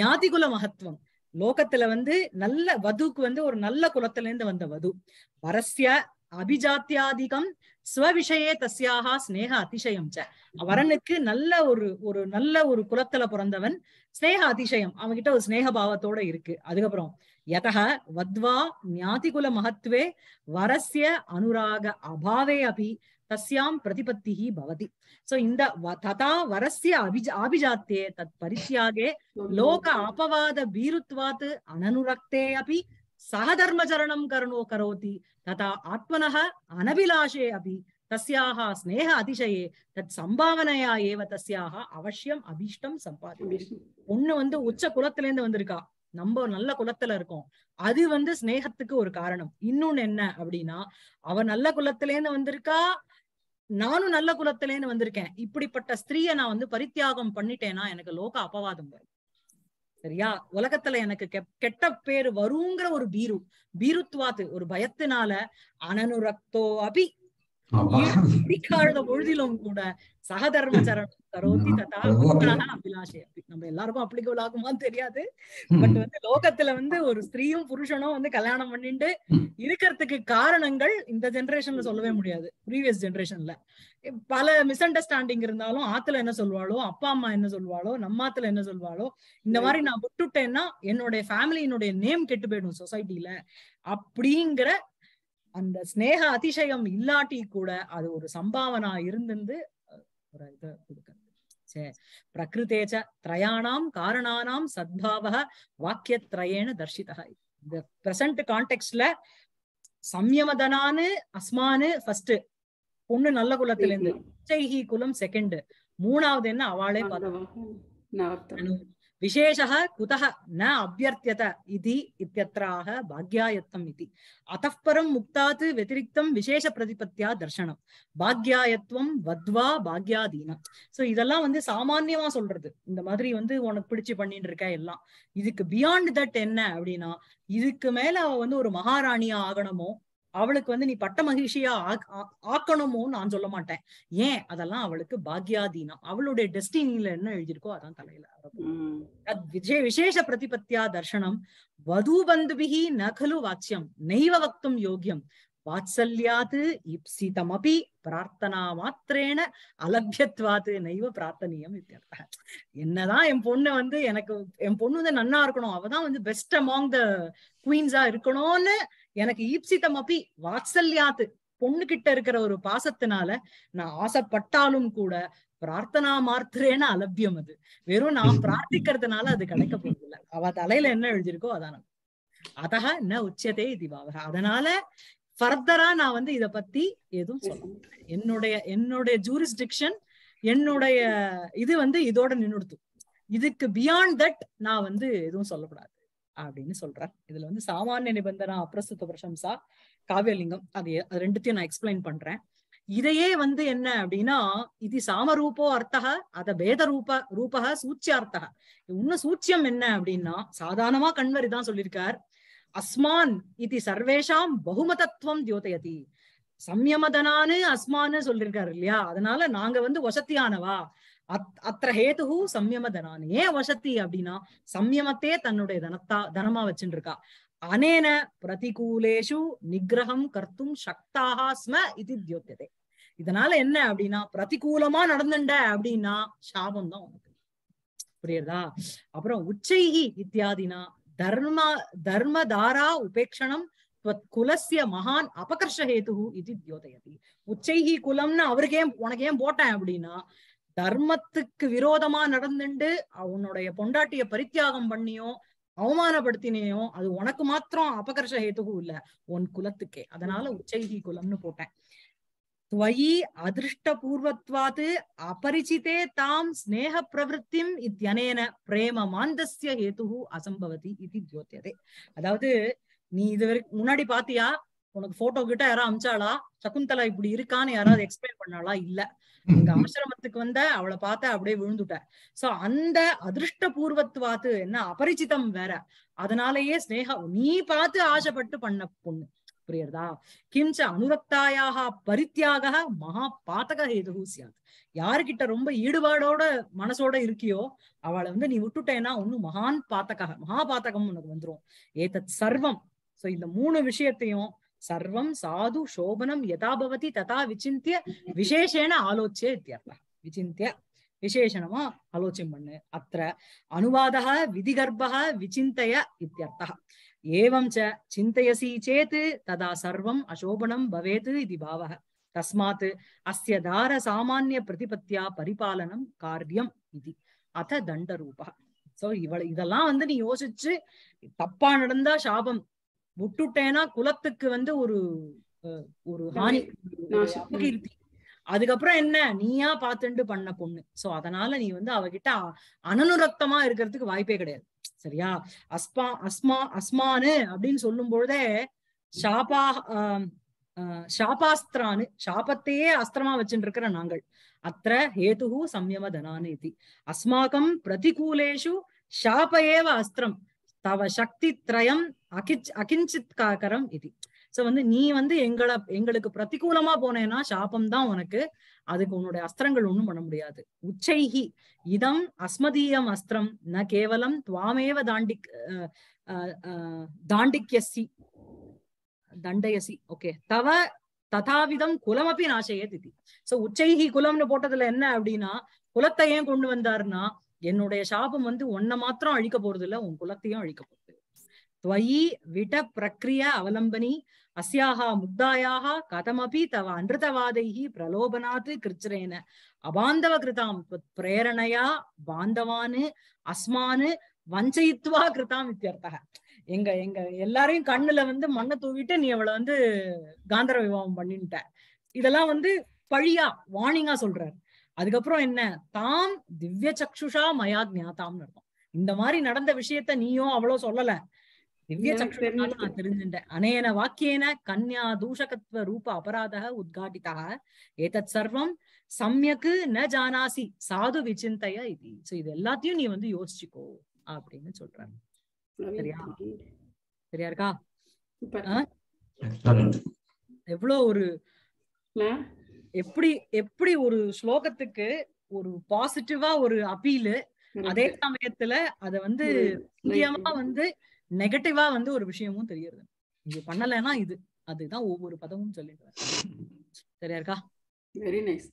ஞாதிகுல மகத்துவம் லோகத்துல வந்து நல்ல வதுக்கு வந்து ஒரு நல்ல குலத்துல இருந்து வந்த வது பரஸ்ய அபிஜாத்தியாதிகம் ஸ்வவிஷயே தஸ்யாகா ஸ்னேக அதிசயம் ச வரனுக்கு நல்ல ஒரு ஒரு நல்ல ஒரு குலத்துல பிறந்தவன் ஸ்னேக அதிசயம் அவன்கிட்ட ஒரு ஸ்னேக பாவத்தோட இருக்கு அதுக்கப்புறம் யதக வத்வா ஞாதிகுல மகத்வே வரஸ்ய அனுராக அபாவே அபி தஸ்யாம் பிரதிபத்தி பவதி சோ இந்த ததா வரஸ்ய அபிஜ ஆபிஜாத்தே தத் பரிசியாகே லோக அபவாத பீருத்வாத் அனனுரக்தே அபி சகதர்மச்சரணம் கருணோ கரோதி ததா ஆத்மனः அனபிலாஷே அபி தஸ்யாக ஸ்னேஹ அதிசயே தத் சம்பாவனையா ஏவ தஸ்யாக அவசியம் அபீஷ்டம் சம்பாதி பொண்ணு வந்து உச்ச குலத்துல இருந்து வந்திருக்கா நம்ம நல்ல குலத்துல இருக்கோம் அது வந்து ஸ்நேகத்துக்கு ஒரு காரணம் இன்னொன்னு என்ன அப்படின்னா அவ நல்ல குலத்துல இருந்து வந்திருக்கா நானும் நல்ல குலத்திலேன்னு வந்திருக்கேன் இப்படிப்பட்ட ஸ்திரீயை நான் வந்து பரித்தியாகம் பண்ணிட்டேன்னா எனக்கு லோக அபவாதம் வரும் சரியா உலகத்துல எனக்கு கெட்ட பேரு வருங்கிற ஒரு பீரு பீருத்வாத்து ஒரு பயத்தினால அனனுரக்தோ அபி பிடிக்காத பொழுதிலும் கூட சகதர்ம கரோதி ததா அபிலாஷை நம்ம எல்லாருக்கும் அப்ளிகபிள் ஆகுமான்னு தெரியாது பட் வந்து லோகத்துல வந்து ஒரு ஸ்திரீயும் புருஷனும் வந்து கல்யாணம் பண்ணிட்டு இருக்கிறதுக்கு காரணங்கள் இந்த ஜெனரேஷன்ல சொல்லவே முடியாது ப்ரீவியஸ் ஜெனரேஷன்ல பல மிஸ் அண்டர்ஸ்டாண்டிங் இருந்தாலும் ஆத்துல என்ன சொல்வாளோ அப்பா அம்மா என்ன சொல்வாளோ நம்ம ஆத்துல என்ன சொல்வாளோ இந்த மாதிரி நான் விட்டுட்டேன்னா என்னுடைய ஃபேமிலியினுடைய நேம் கெட்டு போயிடும் சொசைட்டில அப்படிங்கிற அந்த ஸ்னேக அதிசயம் இல்லாட்டி கூட அது ஒரு சம்பாவனா இருந்து ஒரு இதை கொடுக்குறது பிரகிருத்தேச்ச திரயாணாம் காரணானாம் சத்பாவ வாக்கியத்ரயேன தர்ஷிதா இந்த பிரசன்ட் கான்டெக்ட்ல சம்யமதனானு அஸ்மானு ஃபர்ஸ்ட் பொண்ணு நல்ல குலத்திலிருந்து குலம் செகண்ட் மூணாவது என்ன அவளே பார்த்தோம் விசேஷः குத ந அபியர்த்தியத इति इत्यत्राह பாக்யாயத்தம் इति अतः परं मुक्तात् விசேஷ பிரதிபத்தியா தர்ஷனம் பாக்யாயத்துவம் வத்வா பாக்யாதீனம் சோ இதெல்லாம் வந்து சாமான்யமா சொல்றது இந்த மாதிரி வந்து உனக்கு பிடிச்சு பண்ணிட்டு இருக்க எல்லாம் இதுக்கு பியாண்ட் தட் என்ன அப்படின்னா இதுக்கு மேல அவ வந்து ஒரு மகாராணியா ஆகணுமோ அவளுக்கு வந்து நீ பட்ட மகிழ்ச்சியா ஆக்கணுமோ நான் சொல்ல மாட்டேன் ஏன் அதெல்லாம் அவளுக்கு பாக்யாதீனம் அவளுடைய டெஸ்டினில என்ன எழுதியிருக்கோ அதான் தலையில விஜய விசேஷ பிரதிபத்தியா தர்ஷனம் வதூபந்துபிகி நகலு வாட்சியம் நெய்வ வக்தும் யோகியம் வாத்சல்யாது இப்சிதமபி பிரார்த்தனா மாத்திரேன அலபியத்வாது நெய்வ பிரார்த்தனியம் என்னதான் என் பொண்ணு வந்து எனக்கு என் பொண்ணு வந்து நன்னா இருக்கணும் அவதான் வந்து பெஸ்ட் அமாங் த குயின்ஸா இருக்கணும்னு எனக்கு ஈப்சிதம் அப்பி வாத்சல்யாத்து பொண்ணு கிட்ட இருக்கிற ஒரு பாசத்தினால நான் ஆசைப்பட்டாலும் கூட பிரார்த்தனா மாத்திரேன அலபியம் அது வெறும் நான் <laughs> பிரார்த்திக்கிறதுனால அது கிடைக்க போறது இல்லை அவ தலையில என்ன எழுதியிருக்கோ அதான் அதா என்ன உச்சதே திவாவக அதனால ஃபர்தரா நான் வந்து இத பத்தி எதுவும் சொல்ல என்னுடைய என்னுடைய ஜூரிஸ்டிக்ஷன் என்னுடைய இது வந்து இதோட நின்றுடுத்து இதுக்கு பியாண்ட் தட் நான் வந்து எதுவும் சொல்லக்கூடாது அப்படின்னு சொல்றார் இதுல வந்து சாமானிய நிபந்தனா அப்பிரசுத்த பிரசம்சா காவியலிங்கம் அது ரெண்டுத்தையும் நான் எக்ஸ்பிளைன் பண்றேன் இதையே வந்து என்ன அப்படின்னா இது சாமரூபோ அர்த்தக அத பேத ரூப ரூபக சூச்சியார்த்தக இன்னும் சூச்சியம் என்ன அப்படின்னா சாதாரணமா கண்வரிதான் சொல்லியிருக்கார் அஸ்மான் இது சர்வேஷாம் பகுமதத்துவம் தியோதயதி சம்யமதனான்னு அஸ்மான்னு சொல்லியிருக்காரு இல்லையா அதனால நாங்க வந்து வசத்தியானவா அத் அத்த ஹேதுகு சம்யம தனான் ஏன் வசதி அப்படின்னா சம்யமத்தே தன்னுடைய தனத்தா தனமா வச்சுட்டு இருக்கா அனேன பிரதிகூலேஷு நிகிரகம் கர்த்தும் சக்தாக ஸ்ம இது தியோத்தியதே இதனால என்ன அப்படின்னா பிரதிகூலமா நடந்துண்ட அப்படின்னா சாபம் தான் உனக்கு அப்புறம் உச்சைகி இத்தியாதினா தர்ம தர்மதாரா உபேக்ஷணம் குலசிய மகான் அபகர்ஷஹேது இது தியோதயதி உச்சைகி குலம்னு அவருக்கு ஏன் உனக்கு ஏன் போட்டேன் அப்படின்னா தர்மத்துக்கு விரோதமா நடந்துண்டு உன்னுடைய பொண்டாட்டிய பரித்தியாகம் பண்ணியும் அவமானப்படுத்தினேயோ அது உனக்கு மாத்திரம் அபகர்ஷ ஹேத்துகும் இல்ல உன் குலத்துக்கே அதனால உச்சைகி குலம்னு போட்டேன் துவயி அதிருஷ்ட பூர்வத்வாது அபரிச்சிதே தாம் ஸ்னேக பிரவருத்திம் இத்தியனேன பிரேம மாந்தஸ்ய ஹேத்து அசம்பவதி இது தியோத்தியதே அதாவது நீ இது வரைக்கும் முன்னாடி பாத்தியா உனக்கு போட்டோ கிட்ட யாரும் அமிச்சாளா சகுந்தலா இப்படி இருக்கான்னு யாராவது எக்ஸ்பிளைன் பண்ணாளா இல்ல எங்க ஆசிரமத்துக்கு வந்த அவளை பார்த்த அப்படியே விழுந்துட்ட சோ அந்த அதிர்ஷ்ட பூர்வத்துவாத்து என்ன அபரிச்சிதம் வேற அதனாலயே ஸ்னேகா நீ பார்த்து ஆசைப்பட்டு பண்ண பொண்ணு புரியுறதா கிம்ச அனுரக்தாயாக பரித்தியாக மகா பாத்தக ஹேது சியாத் யாருக்கிட்ட ரொம்ப ஈடுபாடோட மனசோட இருக்கியோ அவளை வந்து நீ விட்டுட்டேன்னா ஒன்னும் மகான் பாத்தக மகா பாத்தகம் உனக்கு வந்துரும் ஏதத் சர்வம் சோ இந்த மூணு விஷயத்தையும் சர்வம் சாது சோபனம் யதாபவதி ததா விசிந்திய விசேஷேன ஆலோச்சிய இத்தியர்த்தம் விசிந்திய விசேஷணமா ஆலோச்சனம் பண்ணு அத்த அனுவாத விதிகர்பக விசிந்தைய இத்தியர்த்தா ஏவம் ச சிந்தயசி சேத் ததா சர்வம் அசோபனம் பவேத் இது பாவக தஸ்மாத் அஸ்ய தார சாமானிய பிரதிபத்தியா பரிபாலனம் காரியம் இது அத்த தண்ட ரூபா சோ இவள் இதெல்லாம் வந்து நீ யோசிச்சு தப்பா நடந்தா சாபம் விட்டுட்டேன்னா குலத்துக்கு வந்து ஒரு ஒரு ஹானி அதுக்கப்புறம் என்ன நீயா பார்த்துண்டு பண்ண பொண்ணு சோ அதனால நீ வந்து அவகிட்ட அனனுரக்தமா இருக்கிறதுக்கு வாய்ப்பே கிடையாது சரியா அஸ்மா அஸ்மா அஸ்மானு அப்படின்னு சொல்லும் பொழுதே ஷாபா ஷாபாஸ்திரானு ஷாபத்தையே அஸ்திரமா வச்சுட்டு இருக்கிற நாங்கள் அத்த ஹேதுகு சம்யமதனானு இது அஸ்மாக்கம் பிரதிகூலேஷு ஷாப ஏவ அஸ்திரம் தவ சக்தி திரயம் அகிச் அகிஞ்சித் காக்கரம் இது சோ வந்து நீ வந்து எங்களை எங்களுக்கு பிரதிகூலமா போனேன்னா சாபம் தான் உனக்கு அதுக்கு உன்னுடைய அஸ்திரங்கள் ஒண்ணும் பண்ண முடியாது உச்சைகி இதம் அஸ்மதீயம் அஸ்திரம் ந கேவலம் துவாமேவ தாண்டிக் தாண்டிக்யசி தண்டயசி ஓகே தவ ததாவிதம் குலமப்பி நாசையத் இது சோ உச்சைகி குலம்னு போட்டதுல என்ன அப்படின்னா குலத்தை ஏன் கொண்டு வந்தாருன்னா என்னுடைய சாபம் வந்து உன்னை மாத்திரம் அழிக்க போறது இல்ல உன் குலத்தையும் அழிக்க போறது துவயி விட பிரக்ரிய அவலம்பனி அஸ்யாகா முக்தாயாக கதமபி தவ அன்றுதவாதைகி பிரலோபனாத்து கிருச்சிரேன அபாந்தவ கிருதாம் பிரேரணையா பாந்தவானு அஸ்மானு வஞ்சயித்துவா கிருதாம் இத்தியர்த்தக எங்க எங்க எல்லாரையும் கண்ணுல வந்து மண்ணை தூவிட்டு நீ அவளை வந்து காந்தர விவாகம் பண்ணிட்ட இதெல்லாம் வந்து பழியா வார்னிங்கா சொல்றாரு அதுக்கப்புறம் என்ன தாம் திவ்ய சக்ஷுஷா மயா ஜாதாம்னு இருக்கும் இந்த மாதிரி நடந்த விஷயத்த நீயும் அவ்வளவு சொல்லல திவ்ய சக்ஷுஷா நான் தெரிஞ்சுட்டேன் அனையன வாக்கியன கன்யா தூஷகத்துவ ரூப அபராத உத்காட்டிதா ஏதத் சர்வம் சம்யக்கு ந ஜானாசி சாது விசிந்தய இது சோ இது எல்லாத்தையும் நீ வந்து யோசிச்சுக்கோ அப்படின்னு சொல்றாங்க சரியா சரியா இருக்கா எவ்வளவு ஒரு எப்படி எப்படி ஒரு ஸ்லோகத்துக்கு ஒரு பாசிட்டிவா ஒரு அப்பீலு அதே சமயத்துல அத வந்து முக்கியமா வந்து நெகட்டிவா வந்து ஒரு விஷயமும் தெரியுது இது பண்ணலைன்னா இது அதுதான் ஒவ்வொரு பதமும் சொல்லிடுறேன் சரியா இருக்கா வெரி நைஸ்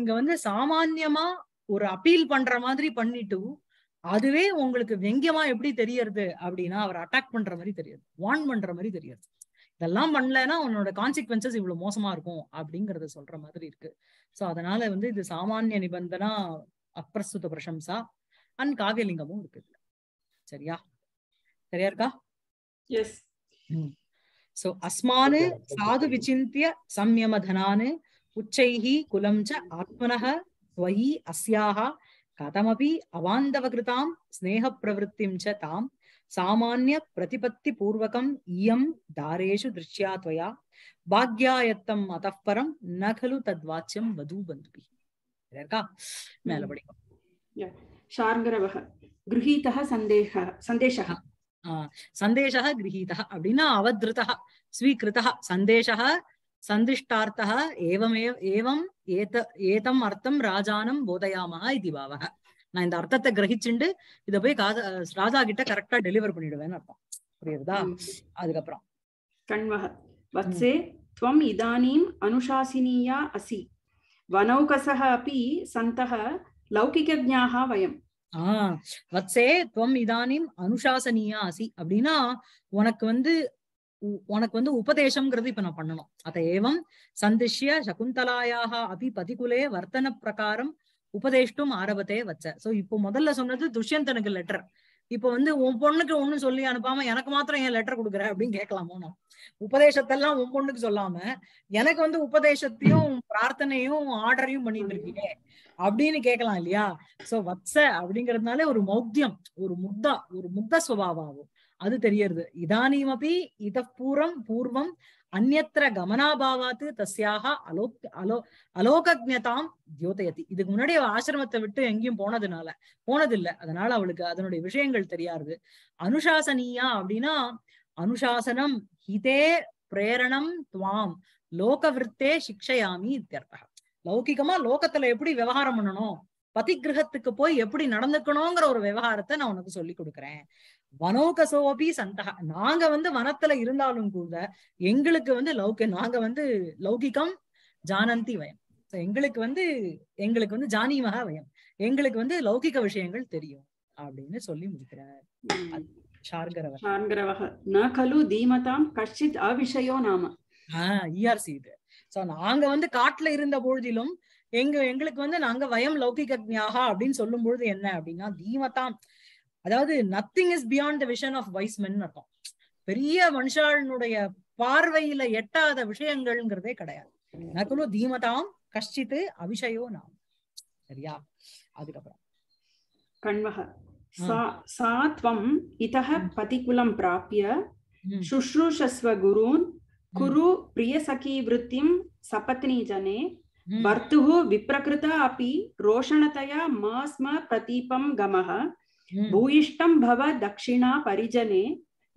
இங்க வந்து சாமான்யமா ஒரு அப்பீல் பண்ற மாதிரி பண்ணிட்டு அதுவே உங்களுக்கு வெங்கியமா எப்படி தெரியறது அப்படின்னா அவர் அட்டாக் பண்ற மாதிரி தெரியுது வான் பண்ற மாதிரி தெரியுது இதெல்லாம் பண்ணலன்னா உன்னோட கான்சிக்வன்சஸ் இவ்வளவு மோசமா இருக்கும் அப்படிங்கறத சொல்ற மாதிரி இருக்கு சோ அதனால வந்து இது சாமானிய நிபந்தனா அப்பிரஸ்துத பிரசம்சா அண்ட் காவியலிங்கமும் இருக்குது சரியா சரியா இருக்கா எஸ் சோ அஸ்மானு சாது விசிந்திய சம்யமதனானு உச்சைஹி குலம் ச ஆத்மனக துவயி அஸ்யாஹ கதமபி அவாந்தவகிருதாம் ஸ்நேக பிரவருத்திம் ச தாம் சாமானிய பிரதிபத்தி பூர்வகம் இயம் தாரேஷு திருஷ்யா துவயா பாக்யாயத்தம் அதப்பரம் நகலு தத்வாச்சியம் வது பந்துபி இருக்கா மேல படிக்கும் ஷார்கரவக கிரகீதா சந்தேக சந்தேஷா சந்தேஷா கிரகீதா அப்படின்னா அவதிருதா ஸ்வீகிருதா சந்தேஷா சந்திஷ்டார்த்தா ஏவமேவ ஏவம் ஏத ஏதம் அர்த்தம் ராஜானம் போதயாமஹ இது பாவக நான் இந்த அர்த்தத்தை கிரகிச்சுண்டு இதை போய் காதா ராஜா கிட்ட கரெக்டா டெலிவர் பண்ணிடுவேன்னு அர்த்தம் புரியுறதா அதுக்கப்புறம் கண்வக வத்சே துவம் இதானீம் அனுஷாசினியா அசி வனௌகசக அப்பி சந்தக லௌகிகஜாக வயம் ஆஹ் வத்சே துவம் இதானீம் அனுஷாசனியா அசி அப்படின்னா உனக்கு வந்து உனக்கு வந்து உபதேசம்ங்கிறது இப்ப நான் பண்ணணும் அத ஏவம் சந்திஷ்ய சகுந்தலாயாக அபி பதிகுலே வர்த்தன பிரகாரம் உபதேஷ்டும் ஆரபத்தையே வச்ச சோ இப்போ முதல்ல சொன்னது துஷ்யந்தனுக்கு லெட்டர் இப்ப வந்து உன் பொண்ணுக்கு ஒண்ணு சொல்லி அனுப்பாம எனக்கு மாத்திரம் என் லெட்டர் கொடுக்குற அப்படின்னு கேட்கலாமோ நான் உபதேசத்தெல்லாம் உன் பொண்ணுக்கு சொல்லாம எனக்கு வந்து உபதேசத்தையும் பிரார்த்தனையும் ஆர்டரையும் பண்ணிட்டு இருக்கீங்க அப்படின்னு கேட்கலாம் இல்லையா சோ வத்ச அப்படிங்கறதுனால ஒரு மௌத்தியம் ஒரு முத்தா ஒரு முத்த சுவாவாகும் அது தெரியறது இதானீமபி இத பூர்வம் பூர்வம் அந்நத்திர கமனாபாவாத்து தஸ்யாக அலோக் அலோ அலோகஜதாம் தியோதயத்தி இதுக்கு முன்னாடி ஆசிரமத்தை விட்டு எங்கேயும் போனதுனால போனதில்லை அதனால அவளுக்கு அதனுடைய விஷயங்கள் தெரியாது அனுசாசனியா அப்படின்னா அனுசாசனம் ஹிதே பிரேரணம் துவாம் லோகவிருத்தே சிக்ஷயாமி இத்தியர்த்தா லௌகிகமா லோகத்துல எப்படி விவகாரம் பண்ணணும் பதி கிரகத்துக்கு போய் எப்படி நடந்துக்கணுங்கிற ஒரு விவகாரத்தை நான் உனக்கு சொல்லி கொடுக்குறேன் வனோகசோபி சந்தகா நாங்க வந்து வனத்துல இருந்தாலும் கூட எங்களுக்கு வந்து லௌக நாங்க வந்து லௌகிகம் ஜானந்தி வயம் எங்களுக்கு வந்து எங்களுக்கு வந்து ஜானிமகா வயம் எங்களுக்கு வந்து லௌகிக விஷயங்கள் தெரியும் அப்படின்னு சொல்லி முடிக்கிறார் e நாங்க வந்து காட்டுல இருந்த பொழுதிலும் எங்க எங்களுக்கு வந்து நாங்க வயம் லௌகிக அப்படின்னு சொல்லும் பொழுது என்ன அப்படின்னா தீமதாம் அதாவது nothing is beyond the vision of wise men அர்த்தம் பெரிய மனுஷாளனுடைய பார்வையில எட்டாத விஷயங்கள்ங்கிறதே கிடையாது நகுலு தீமதாம் கஷ்டித்து அபிஷயோ நாம் சரியா அதுக்கப்புறம் கண்வக சா துவம் பதிகுலம் பிராபிய சுஷ்ரூஷஸ்வ குருன் குரு விருத்திம் சபத்னி ஜனே வர்த்துः विप्रकृता अपि रोषणतया மாஸ்ம स्म प्रतीपं பூயிஷ்டம் பவ தட்சிணா பரிஜனே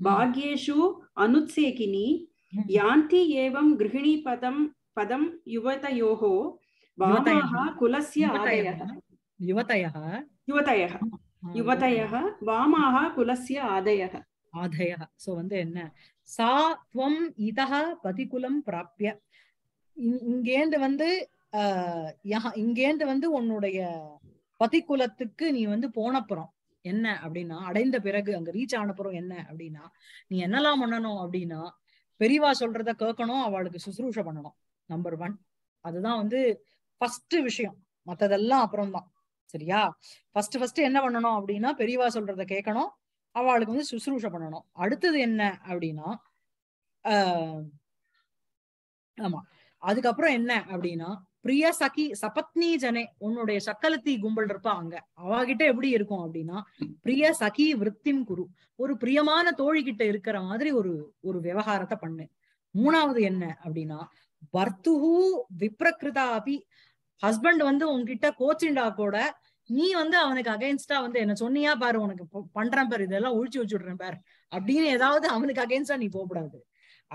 भाग्येषु அனுத்சேகினி யாந்தி ஏவம் கிருஹிணி பதம் பதம் யுவதையோ वामाः कुलस्य आदयः युवतयः சோ வந்து என்ன சா துவம் இதக பதிகுலம் பிராப்பிய இங்கேந்து வந்து இங்கேந்து வந்து உன்னுடைய பதிக்குலத்துக்கு நீ வந்து போனப்புறம் என்ன அப்படின்னா அடைந்த பிறகு அங்க ரீச் ஆன பிறகு என்ன அப்படின்னா நீ என்னெல்லாம் பண்ணணும் அப்படின்னா பெரியவா சொல்றத கேட்கணும் அவளுக்கு சுசுரூஷை பண்ணணும் நம்பர் ஒன் அதுதான் வந்து ஃபர்ஸ்ட் விஷயம் மத்ததெல்லாம் அப்புறம்தான் சரியா ஃபர்ஸ்ட் ஃபர்ஸ்ட் என்ன பண்ணணும் அப்படின்னா பெரியவா சொல்றத கேட்கணும் அவளுக்கு வந்து சுசுரூஷ பண்ணணும் அடுத்தது என்ன அப்படின்னா ஆஹ் ஆமா அதுக்கப்புறம் என்ன அப்படின்னா பிரிய சகி சபத்னி ஜனே உன்னுடைய சக்கலத்தி கும்பல் இருப்பா அங்க அவகிட்ட எப்படி இருக்கும் அப்படின்னா பிரிய சகி விருத்திம் குரு ஒரு பிரியமான தோழி கிட்ட இருக்கிற மாதிரி ஒரு ஒரு விவகாரத்தை பண்ணு மூணாவது என்ன அப்படின்னா பர்த்துஹு விப்ரகிருதா அபி ஹஸ்பண்ட் வந்து உங்ககிட்ட கோச்சிண்டா கூட நீ வந்து அவனுக்கு அகைன்ஸ்டா வந்து என்ன சொன்னியா பாரு உனக்கு பண்றேன் பாரு இதெல்லாம் ஒழிச்சு வச்சுடுறேன் பாரு அப்படின்னு ஏதாவது அவனுக்கு அகைன்ஸ்டா நீ போகக்கூடாது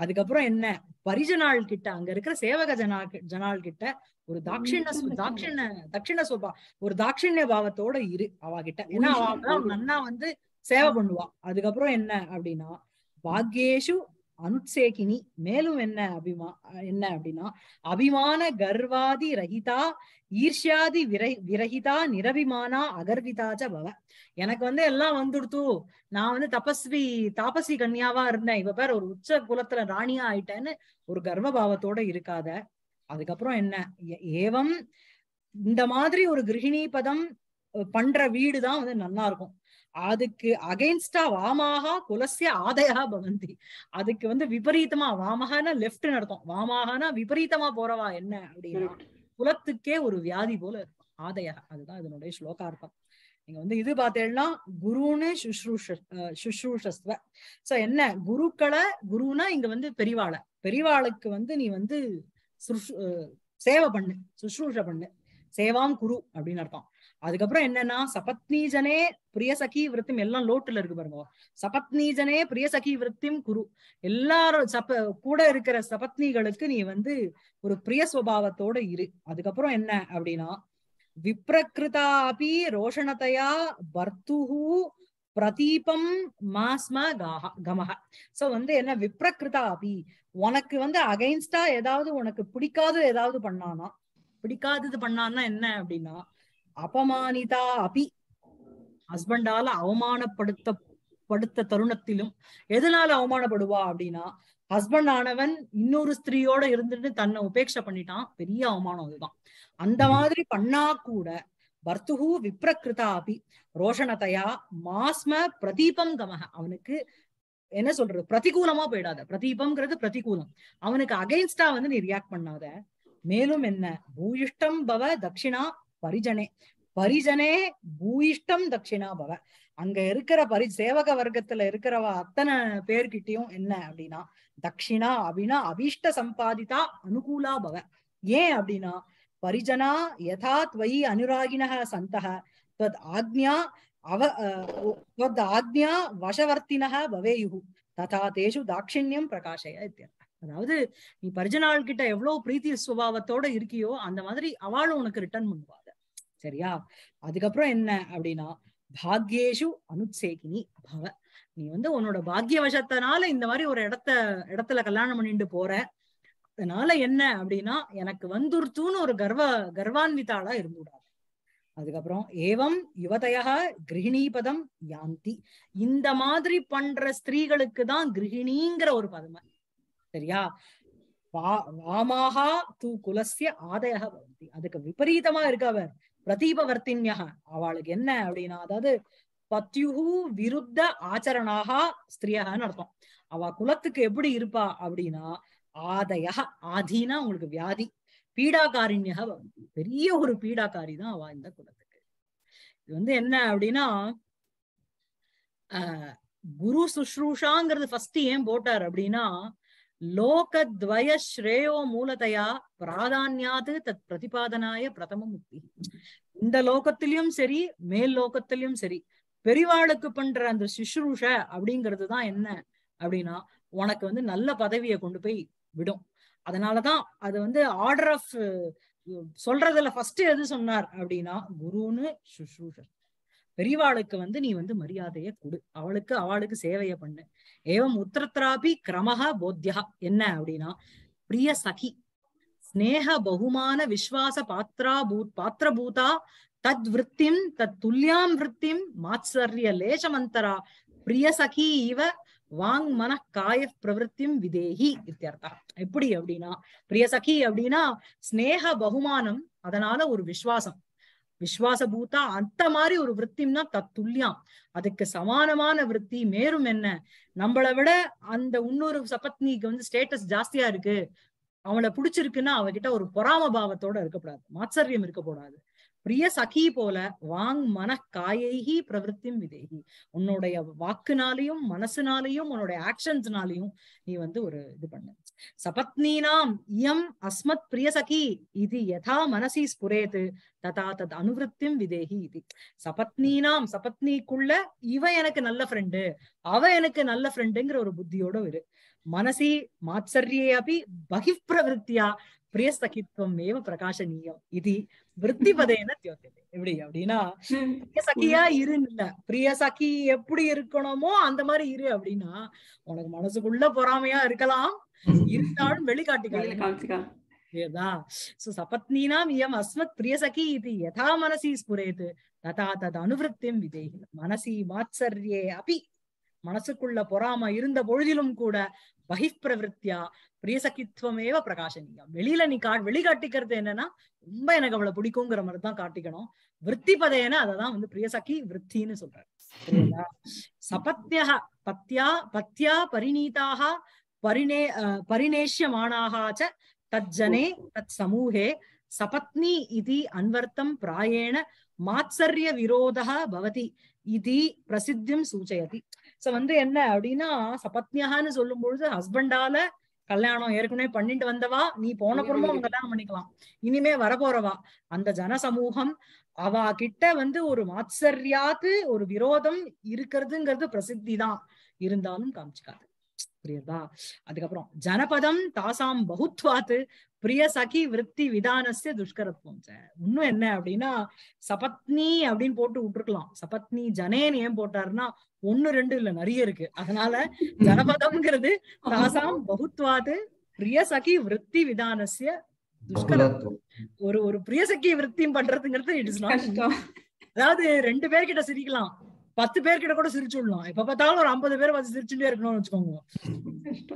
அதுக்கப்புறம் என்ன பரிஜனால் கிட்ட அங்க இருக்கிற சேவக ஜனா ஜனால் கிட்ட ஒரு தாட்சிண தாட்சிண தட்சிண சுபா ஒரு தாட்சிண்ய பாவத்தோட இரு அவ கிட்ட ஏன்னா அவன் நன்னா வந்து சேவை பண்ணுவா அதுக்கப்புறம் என்ன அப்படின்னா பாக்யேஷு அனுட்சேகினி மேலும் என்ன அபிமா என்ன அப்படின்னா அபிமான கர்வாதி ரஹிதா ஈர்ஷியாதி விரை விரகிதா நிரபிமானா அகர்விதாஜ பவ எனக்கு வந்து எல்லாம் வந்துடுத்து நான் வந்து தபஸ்வி தாபசி கன்யாவா இருந்தேன் இவ பேர் ஒரு உச்ச குலத்துல ராணியா ஆயிட்டேன்னு ஒரு கர்வபாவத்தோட இருக்காத அதுக்கப்புறம் என்ன ஏவம் இந்த மாதிரி ஒரு கிருஹிணி பதம் பண்ற வீடுதான் வந்து நல்லா இருக்கும் அதுக்கு அகைன்ஸ்டா வாமாகா குலசிய ஆதயா பவந்தி அதுக்கு வந்து விபரீதமா வாமகானா லெப்ட் நடத்தும் வாமாகனா விபரீதமா போறவா என்ன அப்படின்னா குலத்துக்கே ஒரு வியாதி போல இருக்கும் ஆதயா அதுதான் இதனுடைய ஸ்லோகார்த்தம் நீங்க வந்து இது பார்த்தேன்னா குருன்னு சுஷ்ரூஷ சுஷ்ரூஷஸ்வ சோ என்ன குருக்களை குருனா இங்க வந்து பெரிவாளை பெரிவாளுக்கு வந்து நீ வந்து சேவை பண்ணு சுஷ்ரூஷ பண்ணு சேவாம் குரு அப்படின்னு அர்த்தம் அதுக்கப்புறம் என்னன்னா சபத்னீஜனே பிரிய சகி விருத்தம் எல்லாம் லோட்டுல இருக்கு பாருங்க சபத்னீஜனே பிரிய சகி விருத்தியும் குரு எல்லாரும் சப கூட இருக்கிற சபத்னிகளுக்கு நீ வந்து ஒரு பிரிய சுவாவத்தோட இரு அதுக்கப்புறம் என்ன அப்படின்னா விப்ரகிருதா அப்படி ரோஷனத்தையா பர்த்துஹு பிரதீபம் மாஸ்ம கமக சோ வந்து என்ன விப்ரகிருதா அபி உனக்கு வந்து அகைன்ஸ்டா ஏதாவது உனக்கு பிடிக்காத ஏதாவது பண்ணானா பிடிக்காதது பண்ணான்னா என்ன அப்படின்னா அபமானிதா அபி ஹஸ்பண்டால அவமானப்படுத்த படுத்த தருணத்திலும் எதனால அவமானப்படுவா அப்படின்னா ஹஸ்பண்ட் ஆனவன் இன்னொரு ஸ்திரீயோட இருந்துட்டு தன்னை உபேட்சை பண்ணிட்டான் பெரிய அவமானம் அதுதான் அந்த மாதிரி பண்ணா கூட பர்த்துகு விப்ரகிருதா அபி ரோஷனத்தையா மாஸ்ம பிரதீபம் கமக அவனுக்கு என்ன சொல்றது பிரதிகூலமா போயிடாத பிரதீபம்ங்கிறது பிரதிகூலம் அவனுக்கு அகைன்ஸ்டா வந்து நீ ரியாக்ட் பண்ணாத மேலும் என்ன பூயிஷ்டம் பவ தட்சிணா பரிஜனே பரிஜனே பூயிஷ்டம் தட்சிணா பவ அங்க இருக்கிற பரி சேவக வர்க்கத்துல இருக்கிறவ அத்தனை பேர்கிட்டயும் என்ன அப்படின்னா தட்சிணா அப்படின்னா அபீஷ்ட சம்பாதிதா அனுகூலா பவ ஏன் அப்படின்னா பரிஜனா யதா துவயி அனுராகின சந்தக தத் ஆக்ஞா அவ தத் ஆக்ஞா வசவர்த்தினக பவேயு ததா தேஷு தாட்சிணியம் பிரகாஷய அதாவது நீ பரிஜனாள் கிட்ட எவ்வளவு பிரீத்தி சுபாவத்தோட இருக்கியோ அந்த மாதிரி அவளும் உனக்கு ரிட்டர்ன் பண்ணுவா சரியா அதுக்கப்புறம் என்ன அப்படின்னா பாக்யேஷு அனுச்சேகினி பவ நீ வந்து உன்னோட பாக்கிய வசத்தனால இந்த மாதிரி ஒரு இடத்த இடத்துல கல்யாணம் பண்ணிட்டு போற அதனால என்ன அப்படின்னா எனக்கு வந்துருத்துன்னு ஒரு கர்வ கர்வான்விதாளா இருந்துடாது அதுக்கப்புறம் ஏவம் யுவதையா கிரகிணீபதம் யாந்தி இந்த மாதிரி பண்ற ஸ்திரீகளுக்கு தான் கிரகிணிங்கிற ஒரு பதம சரியா வாமாகா தூ குலசிய ஆதயா பவந்தி அதுக்கு விபரீதமா இருக்கவர் பிரதீபவர்த்தின்யா அவளுக்கு என்ன அப்படின்னா அதாவது பத்யுகு விருத்த ஆச்சரணாக ஸ்திரியாகன்னு அர்த்தம் அவ குலத்துக்கு எப்படி இருப்பா அப்படின்னா ஆதயா ஆதினா உங்களுக்கு வியாதி பீடாகாரிண்யா பெரிய ஒரு பீடாக்காரி தான் அவ இந்த குலத்துக்கு இது வந்து என்ன அப்படின்னா குரு சுஷ்ரூஷாங்கிறது ஃபர்ஸ்ட் ஏன் போட்டார் அப்படின்னா லோகத்வய ஸ்ரேயோ மூலதையா பிராதான்யாது தத் பிரதிபாதனாய பிரதம முக்தி இந்த லோகத்திலையும் சரி மேல் லோகத்திலையும் சரி பெரிவாளுக்கு பண்ற அந்த சுஷ்ருஷ அப்படிங்கிறது தான் என்ன அப்படின்னா உனக்கு வந்து நல்ல பதவியை கொண்டு போய் விடும் அதனாலதான் அது வந்து ஆர்டர் ஆஃப் சொல்றதுல ஃபர்ஸ்ட் எது சொன்னார் அப்படின்னா குருன்னு சுஷ்ரூஷர் பெரியவாளுக்கு வந்து நீ வந்து மரியாதையை கொடு அவளுக்கு அவளுக்கு சேவைய பண்ணு ஏவம் உத்தரத்திராபி கிரமஹ போத்தியா என்ன அப்படின்னா பிரிய சகி ஸ்னேக பகுமான விஸ்வாச பாத்ரா பூத் பாத்திரபூதா தத் விற்த்திம் தத் துல்லியாம் விற்த்திம் மாத்சரிய லேசமந்தரா பிரிய சகி இவ வாங் மன காய பிரவருத்தியும் விதேகி இத்தியர்த்தா எப்படி அப்படின்னா பிரிய சகி அப்படின்னா ஸ்னேக பகுமானம் அதனால ஒரு விசுவாசம் விஸ்வாச அந்த மாதிரி ஒரு விற்த்திம்னா தத்துல்யம் அதுக்கு சமானமான விற்பி மேலும் என்ன நம்மளை விட அந்த இன்னொரு சபத்னிக்கு வந்து ஸ்டேட்டஸ் ஜாஸ்தியா இருக்கு அவளை பிடிச்சிருக்குன்னா அவகிட்ட ஒரு பொறாம பாவத்தோட இருக்கக்கூடாது மாச்சரியம் இருக்க பிரிய சகி போல வாங் மன காயைகி பிரவருத்தி விதேகி உன்னுடைய வாக்குனாலையும் மனசுனாலையும் உன்னோட ஆக்ஷன்ஸ்னாலையும் நீ வந்து ஒரு இது பண்ணு சபத்னீனாம் இயம் அஸ்மத் பிரிய சகி இது யதா மனசி ஸ்புரேது ததா தத் அனுவருத்தியும் விதேகி இது சபத்னீனாம் சபத்னிக்குள்ள இவ எனக்கு நல்ல ஃப்ரெண்டு அவ எனக்கு நல்ல ஃப்ரெண்டுங்கிற ஒரு புத்தியோட இரு மனசி மாத்சரியே அபி பகிப்பிரவருத்தியா பிரியசகித்துவம் ஏவ பிரகாசனீயம் இது விருத்திபதேன தியோத்தியது எப்படி அப்படின்னா சகியா இரு பிரிய சகி எப்படி இருக்கணுமோ அந்த மாதிரி இரு அப்படின்னா உனக்கு மனசுக்குள்ள பொறாமையா இருக்கலாம் இருந்தாலும் வெளிக்காட்டிக்கலாம் சபத்னீனாம் இயம் அஸ்மத் சகி இது யதா மனசி ஸ்புரேது ததா தத் அனுவருத்தியம் விதேகி மனசி மாத்சரியே அபி மனசுக்குள்ள பொறாம இருந்த பொழுதிலும் கூட பகிப்பிரவருத்தியா பிரியசகித்வமேவ பிரகாசனியம் வெளியில நீ கா வெளிகாட்டிக்கிறது என்னன்னா ரொம்ப எனக்கு அவளை பிடிக்குங்கிற மாதிரி தான் காட்டிக்கணும் விற்பி பதையன அததான் வந்து பிரியசகி விற்த்தின்னு சொல்றாரு சரிங்களா சபத்தியா பத்தியா பத்தியா பரிணீதாக பரிணே பரிணேஷ்யமானாக தஜ்ஜனே தத் சமூகே சபத்னி இது அன்வர்த்தம் பிராயேண மாத்சரிய விரோத பவதி இது பிரசித்தியும் சூச்சயதி சோ வந்து என்ன அப்படின்னா சபத்னியான்னு சொல்லும் பொழுது ஹஸ்பண்டால கல்யாணம் ஏற்கனவே பண்ணிட்டு வந்தவா நீ போன குடும்பம் கல்யாணம் பண்ணிக்கலாம் இனிமே வரப்போறவா அந்த ஜன சமூகம் அவ கிட்ட வந்து ஒரு மாத்சரியாது ஒரு விரோதம் இருக்கிறதுங்கிறது பிரசித்தி தான் இருந்தாலும் காமிச்சுக்காது புரியுதா அதுக்கப்புறம் ஜனபதம் தாசாம் பகுத்வாத்து பிரிய சகி விற்பி விதானசிய துஷ்கரத்துவம் இன்னும் என்ன அப்படின்னா சபத்னி அப்படின்னு போட்டு விட்டுருக்கலாம் சபத்னி ஜனேன் ஏன் போட்டாருன்னா ஒண்ணு ரெண்டு இல்ல நிறைய இருக்கு அதனால ஜனபதம்ங்கிறது தாசாம் பகுத்வாது பிரிய சகி விற்பி விதானசிய துஷ்கரத்துவம் ஒரு ஒரு பிரிய சகி விற்பியும் பண்றதுங்கிறது இட் இஸ் நாட் அதாவது ரெண்டு பேர்கிட்ட சிரிக்கலாம் பத்து பேர்கிட்ட கூட சிரிச்சு விடலாம் எப்ப பார்த்தாலும் ஒரு ஐம்பது பேர் பார்த்து சிரிச்சுட்டே இருக்கணும்னு வச்சுக்கோங்க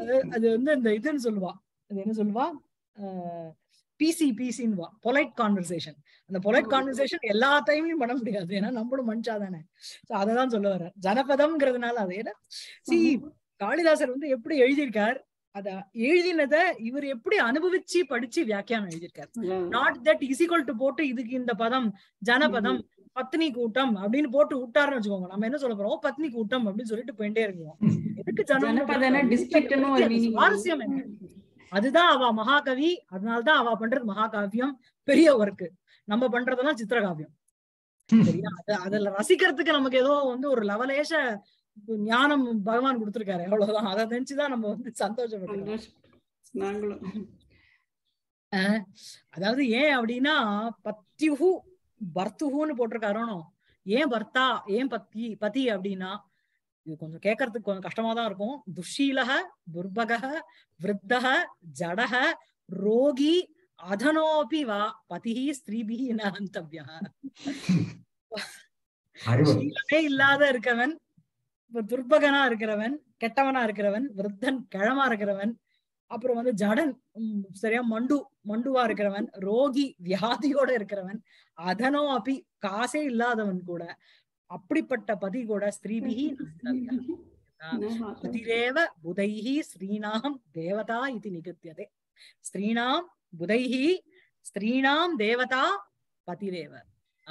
அது அது வந்து இந்த இதுன்னு சொல்லுவா அது என்ன சொல்லுவா பிசி பிசின்னு பொலைட் கான்வர்சேஷன் அந்த பொலைட் கான்வர்சேஷன் எல்லா டைம்லயும் பண்ண முடியாது ஏன்னா நம்மளும் மனுஷா தானே ஸோ சொல்ல வர ஜனபதம்ங்கிறதுனால அது ஏன்னா சி காளிதாசர் வந்து எப்படி எழுதியிருக்கார் அத எழுதினத இவர் எப்படி அனுபவிச்சு படிச்சு வியாக்கியானம் எழுதியிருக்காரு நாட் தட் இஸ் டு போட்டு இதுக்கு இந்த பதம் ஜனபதம் பத்னி கூட்டம் அப்படின்னு போட்டு விட்டாருன்னு வச்சுக்கோங்க நம்ம என்ன சொல்ல போறோம் பத்னி கூட்டம் அப்படின்னு சொல்லிட்டு போயிட்டே இருக்கோம் எதுக்கு ஜனபதம் சுவாரஸ்யம் என்ன அதுதான் அவ மகாகவி அதனாலதான் அவ பண்றது மகாகாவியம் பெரிய ஒர்க்கு நம்ம பண்றதெல்லாம் சித்திரகாவியம் சரியா அதுல ரசிக்கிறதுக்கு நமக்கு ஏதோ வந்து ஒரு லவலேஷ ஞானம் பகவான் கொடுத்திருக்காரு அவ்வளவுதான் அதை தெரிஞ்சுதான் நம்ம வந்து சந்தோஷப்படுறோம் அதாவது ஏன் அப்படின்னா பத்தியுஹு பர்த்துகுன்னு போட்டிருக்காரோனோ ஏன் பர்த்தா ஏன் பத்தி பதி அப்படின்னா இது கொஞ்சம் கேட்கறதுக்கு கொஞ்சம் கஷ்டமா தான் இருக்கும் துஷீலக துர்பக விருத்தக ஜடக ரோகி அதனோபி வா பதி ஸ்திரீபி அந்தவ்யா இல்லாத இருக்கவன் துர்பகனா இருக்கிறவன் கெட்டவனா இருக்கிறவன் விருத்தன் கிழமா இருக்கிறவன் அப்புறம் வந்து ஜடன் சரியா மண்டு மண்டுவா இருக்கிறவன் ரோகி வியாதியோட இருக்கிறவன் அதனோ அப்பி காசே இல்லாதவன் கூட அப்படிப்பட்ட பதி கூட ஸ்ரீபிஹி புதிரேவ புதைஹி ஸ்ரீநாம் தேவதா இது நிகத்தியதே ஸ்ரீநாம் புதைஹி ஸ்ரீநாம் தேவதா பதிரேவ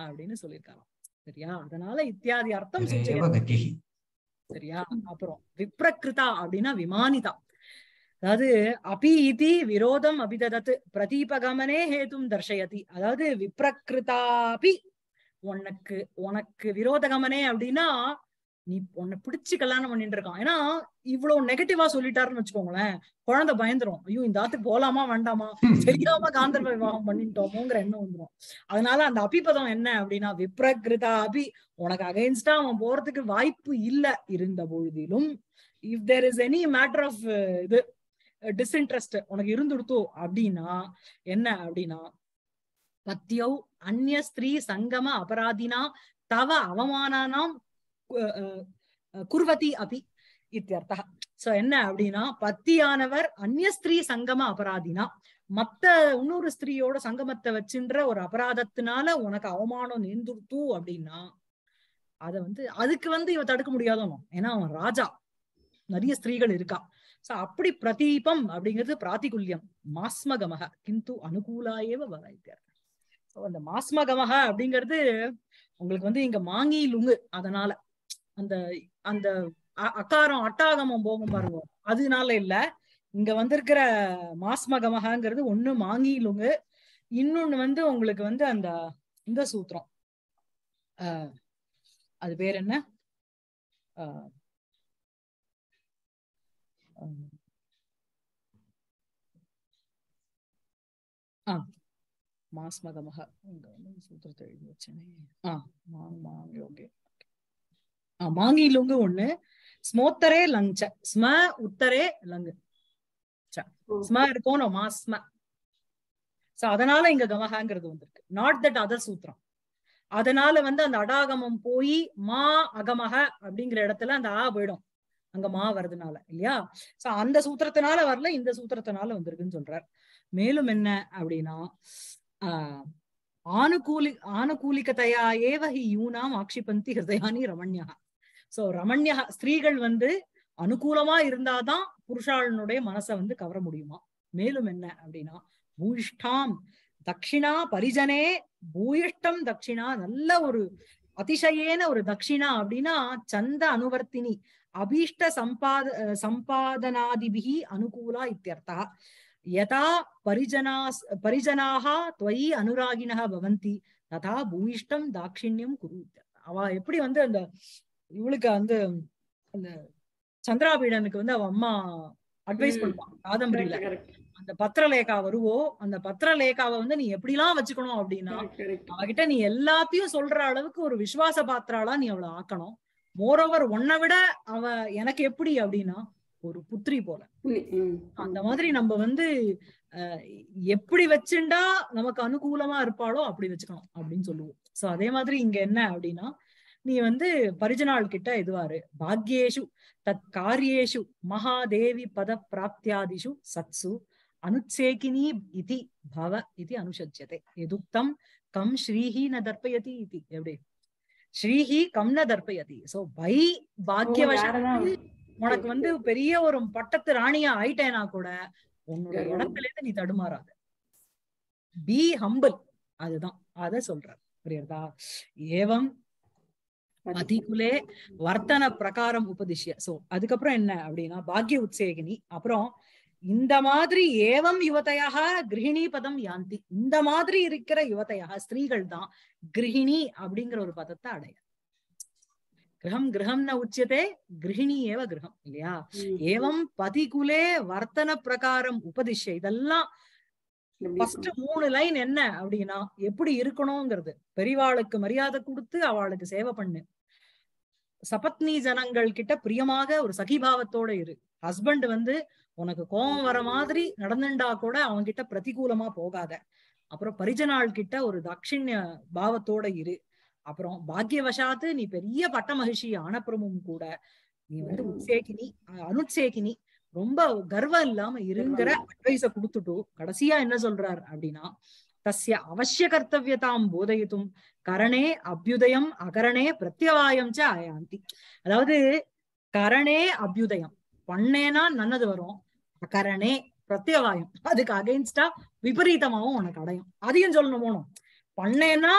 அப்படின்னு சொல்லியிருக்காராம் சரியா அதனால இத்தியாதி அர்த்தம் சரியா அப்புறம் விப்ரகிருதா அப்படின்னா விமானிதா அதாவது அபி இதி விரோதம் அபிததத்து பிரதீபகமனே ஹேதும் தர்ஷயதி அதாவது விப்ரகிருதாபி உனக்கு உனக்கு விரோதகமனே அப்படின்னா நீ உன்னை பிடிச்சு கல்யாணம் பண்ணிட்டு இருக்கான் ஏன்னா இவ்வளவு நெகட்டிவா சொல்லிட்டாருன்னு வச்சுக்கோங்களேன் குழந்தை பயந்துரும் ஐயோ இந்த ஆத்துக்கு போலாமா வேண்டாமா தெரியாம காந்தர்வ விவாகம் பண்ணிட்டோமோங்கிற எண்ணம் வந்துடும் அதனால அந்த அபிபதம் என்ன அப்படின்னா விப்ரகிருதா அபி உனக்கு அகைன்ஸ்டா அவன் போறதுக்கு வாய்ப்பு இல்ல இருந்த பொழுதிலும் if there is any matter of இது டிஸ்இன்ட்ரெஸ்ட் உனக்கு இருந்துடுத்தோ அப்படின்னா என்ன அப்படின்னா பக்தியோ அந்நிய ஸ்திரீ சங்கம அபராதினா தவ அவமானானாம் குர்வதி அபி இத்தியர்த்த சோ என்ன அப்படின்னா பத்தியானவர் அந்நிய ஸ்திரீ சங்கம அபராதினா மத்த இன்னொரு ஸ்திரீயோட சங்கமத்தை வச்சுன்ற ஒரு அபராதத்தினால உனக்கு அவமானம் நேர்ந்துருத்து அப்படின்னா அத வந்து அதுக்கு வந்து இவ தடுக்க முடியாதவன் ஏன்னா அவன் ராஜா நிறைய ஸ்திரீகள் இருக்கா சோ அப்படி பிரதீபம் அப்படிங்கிறது பிராத்திகுல்யம் மாஸ்மகமக கிந்து அனுகூலா வர இத்தியர்த்தம் அந்த மாஸ்மா அப்படிங்கிறது உங்களுக்கு வந்து இங்க மாங்கி லுங்கு அதனால அந்த அந்த அக்காரம் அட்டாகமம் போகும் பாருங்க அதனால இல்ல இங்க வந்திருக்கிற மாஸ்மா ஒண்ணு மாங்கி லுங்கு இன்னொன்னு வந்து உங்களுக்கு வந்து அந்த இந்த சூத்திரம் அது பேர் என்ன ஆஹ் மாஸ்மகமக சூத்திரத்தை எழுதி வச்சேனே ஆ மாங் மாங் யோகே மாங்கி லுங்கு ஒண்ணு ஸ்மோத்தரே லங் ச ஸ்ம உத்தரே லங்கு ஸ்ம இருக்கும் மா சோ அதனால இங்க கமஹாங்கிறது வந்திருக்கு நாட் தட் அதர் சூத்திரம் அதனால வந்து அந்த அடாகமம் போய் மா அகமக அப்படிங்கிற இடத்துல அந்த ஆ போயிடும் அங்க மா வருதுனால இல்லையா சோ அந்த சூத்திரத்தினால வரல இந்த சூத்திரத்தினால வந்திருக்குன்னு சொல்றார் மேலும் என்ன அப்படின்னா ஆனுகூலி ஆனுகூலிகதையா ஏவ ஹி யூனாம் ஆக்ஷிபந்தி ஹிருதயானி ரமண்யா சோ ரமண்யா ஸ்திரீகள் வந்து அனுகூலமா இருந்தாதான் புருஷாளனுடைய மனசை வந்து கவர முடியுமா மேலும் என்ன அப்படின்னா பூயிஷ்டாம் தட்சிணா பரிஜனே பூயிஷ்டம் தட்சிணா நல்ல ஒரு அதிசயேன ஒரு தட்சிணா அப்படின்னா சந்த அனுவர்த்தினி அபீஷ்ட சம்பாத சம்பாதனாதிபிகி அனுகூலா இத்தியர்த்தா யதா பரிஜனா பரிஜனாக துவயி அனுராகினக பவந்தி ததா பூயிஷ்டம் தாட்சிணியம் குரு அவ எப்படி வந்து அந்த இவளுக்கு வந்து அந்த சந்திராபீடனுக்கு வந்து அவ அம்மா அட்வைஸ் பண்ணுவான் காதம்பரியில அந்த பத்திரலேகா வருவோ அந்த பத்திரலேகாவை வந்து நீ எப்படிலாம் வச்சுக்கணும் அப்படின்னா அவகிட்ட நீ எல்லாத்தையும் சொல்ற அளவுக்கு ஒரு விசுவாச பாத்திராலாம் நீ அவளை ஆக்கணும் மோரோவர் உன்னை விட அவ எனக்கு எப்படி அப்படின்னா ஒரு புத்திரி போல அந்த மாதிரி நம்ம வந்து எப்படி வச்சுண்டா நமக்கு அனுகூலமா இருப்பாளோ அப்படி வச்சுக்கணும் அப்படின்னு சொல்லுவோம் சோ அதே மாதிரி இங்க என்ன அப்படின்னா நீ வந்து பரிஜனாள் கிட்ட இதுவாரு பாக்யேஷு தத் காரியேஷு மகாதேவி பத பிராப்தியாதிஷு சத்சு அனுச்சேகினி இதி பவ இது அனுஷஜ்யதே எதுக்தம் கம் ஸ்ரீஹி ந தர்ப்பயதி இது எப்படி ஸ்ரீஹி கம் ந தர்ப்பயதி சோ பை பாக்யவச உனக்கு வந்து பெரிய ஒரு பட்டத்து ராணியா ஆயிட்டேனா கூட உன்னோட இடத்துல இருந்து நீ தடுமாறாத பி ஹம்பிள் அதுதான் அத சொல்ற புரியுறதா ஏவம் அதிகுலே வர்த்தன பிரகாரம் உபதிஷ்ய சோ அதுக்கப்புறம் என்ன அப்படின்னா பாக்ய உத்சேகினி அப்புறம் இந்த மாதிரி ஏவம் யுவதையாக கிரகிணி பதம் யாந்தி இந்த மாதிரி இருக்கிற யுவதையாக ஸ்திரீகள் தான் கிரகிணி அப்படிங்கிற ஒரு பதத்தை அடைய கிரகம் கிரகம் ந உச்சியதே கிரகிணி ஏவ கிரகம் இல்லையா ஏவம் பதிகுலே வர்த்தன பிரகாரம் உபதிஷ இதெல்லாம் மூணு லைன் என்ன அப்படின்னா எப்படி இருக்கணும்ங்கிறது பெரியவாளுக்கு மரியாதை கொடுத்து அவளுக்கு சேவை பண்ணு சபத்னி ஜனங்கள் கிட்ட பிரியமாக ஒரு சகிபாவத்தோட இரு ஹஸ்பண்ட் வந்து உனக்கு கோபம் வர மாதிரி நடந்துண்டா கூட அவங்க கிட்ட பிரதிகூலமா போகாத அப்புறம் பரிஜனாள் கிட்ட ஒரு தட்சிண்ய பாவத்தோட இரு அப்புறம் பாக்யவசாத்து நீ பெரிய பட்ட மகிழ்ச்சி ஆனப்புறமும் கூட நீ வந்து உத்சேகினி அனுட்சேகினி ரொம்ப கர்வம் இல்லாம இருங்கிற அட்வைஸ கொடுத்துட்டு கடைசியா என்ன சொல்றார் அப்படின்னா தஸ்ய அவசிய கர்த்தவியதாம் போதையிட்டும் கரணே அபியுதயம் அகரணே பிரத்யவாயம் அயாந்தி அதாவது கரணே அபியுதயம் பண்ணேனா நல்லது வரும் கரணே பிரத்யவாயம் அதுக்கு அகைன்ஸ்டா விபரீதமாவும் உனக்கு அடையும் அதையும் சொல்லணும் போனோம் பண்ணேன்னா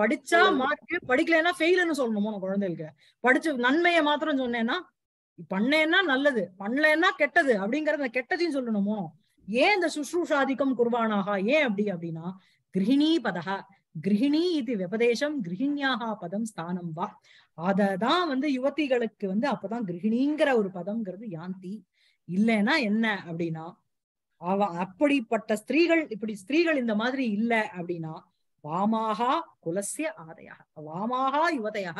படிச்சா மார்க் படிக்கலன்னா ஃபெயில்னு சொல்லணுமோ நம்ம குழந்தைகளுக்கு படிச்சு நன்மையை மாத்திரம் சொன்னேன்னா பண்ணேன்னா நல்லது பண்ணலன்னா கெட்டது அப்படிங்கறத கெட்டதையும் சொல்லணுமோ ஏன் இந்த சுஷ்ரூஷாதிக்கம் குருவானாக ஏன் அப்படி அப்படின்னா கிரகிணி பதகா கிரகிணி இது விபதேசம் கிரகிணியாக பதம் ஸ்தானம் வா அததான் வந்து யுவதிகளுக்கு வந்து அப்பதான் கிரகிணிங்கிற ஒரு பதம்ங்கிறது யாந்தி இல்லைன்னா என்ன அப்படின்னா அவ அப்படிப்பட்ட ஸ்திரீகள் இப்படி ஸ்திரீகள் இந்த மாதிரி இல்லை அப்படின்னா வாமாகா குலசிய ஆதையாக வாமாகா யுவதையாக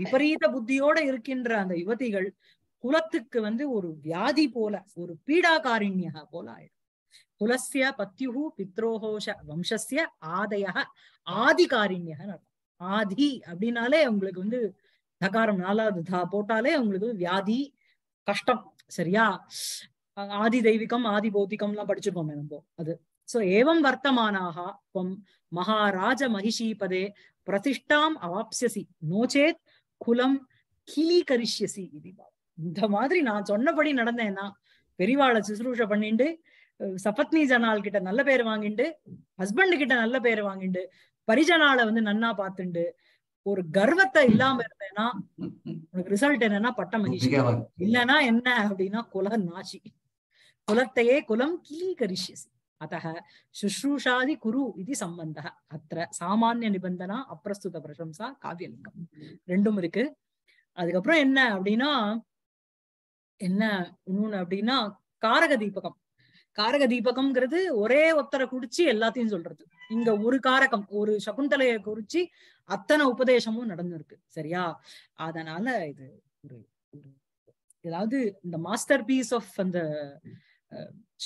விபரீத புத்தியோட இருக்கின்ற அந்த யுவதிகள் குலத்துக்கு வந்து ஒரு வியாதி போல ஒரு பீடாகாரிண்யா போல ஆயிடும் குலசிய பத்யுகு பித்ரோகோஷ வம்சசிய ஆதய ஆதிகாரிண்யகன்னு நடக்கும் ஆதி அப்படின்னாலே அவங்களுக்கு வந்து தகாரம் நாலாவது தா போட்டாலே அவங்களுக்கு வியாதி கஷ்டம் சரியா ஆதி தெய்வீகம் ஆதி பௌத்திகம் எல்லாம் படிச்சிருப்போமே நம்ம அது சோ ஏவம் வர்த்தமான மகாராஜ त्वं பதே பிரதிஷ்டாம் அவாப்சியசி நோச்சேத் குலம் கிளி கரிஷ்யசி இது இந்த மாதிரி நான் சொன்னபடி நடந்தேன்னா பெரிவாள சுசுரூஷ பண்ணிண்டு சபத்னி ஜனால் கிட்ட நல்ல பேர் வாங்கிண்டு ஹஸ்பண்ட் கிட்ட நல்ல பேர் வாங்கிண்டு பரிஜனால வந்து நன்னா பார்த்துண்டு ஒரு கர்வத்தை இல்லாம இருந்தேன்னா உனக்கு ரிசல்ட் என்னன்னா பட்ட மகிழ்ச்சி இல்லைன்னா என்ன அப்படின்னா குல நாசி குலத்தையே குலம் கிளி கரிஷ்யசி अतः शुश्रूषादि குரு इति சம்பந்த अत्र சாமானிய நிபந்தனா அப்பிரஸ்துத பிரசம்சா காவியலிங்கம் ரெண்டும் இருக்கு அதுக்கப்புறம் என்ன அப்படின்னா என்ன இன்னொன்னு அப்படின்னா காரக தீபகம் காரக தீபகம்ங்கிறது ஒரே ஒத்தரை குடிச்சு எல்லாத்தையும் சொல்றது இங்க ஒரு காரகம் ஒரு சகுந்தலைய குறிச்சு அத்தனை உபதேசமும் நடந்திருக்கு சரியா அதனால இது ஒரு ஏதாவது இந்த மாஸ்டர் பீஸ் ஆஃப் அந்த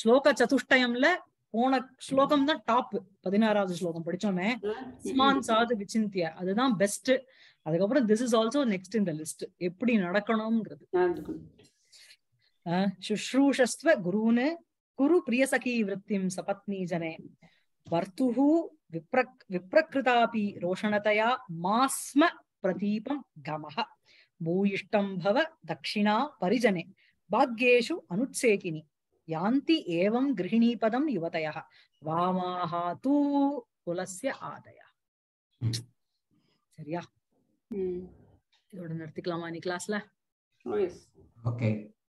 ஸ்லோக சதுஷ்டயம்ல போன ஸ்லோகம் தான் டாப் பதினாறாவது ஸ்லோகம் படிச்சோமே ஸ்மான் சாது விசிந்திய அதுதான் பெஸ்ட் அதுக்கப்புறம் திஸ் இஸ் ஆல்சோ நெக்ஸ்ட் இந்த லிஸ்ட் எப்படி நடக்கணும்ங்கிறது சுஷ்ரூஷஸ்வ குருனு குரு பிரிய சகி விருத்திம் சபத்னி ஜனே வர்த்துஹு விப்ரக் விப்ரக்ருதாபி ரோஷணதயா மாஸ்ம பிரதீபம் கமஹ பூயிஷ்டம் பவ தட்சிணா பரிஜனே பாக்யேஷு அனுட்சேகினி යාන්ති ඒවම් ගෘහිණීපදම් යුවතයහ වාමාහාතු குலசிய ஆதயா சரியா hmm. இதோட நிறுத்திக்கலாமா நீ கிளாஸ்ல ஓகே oh,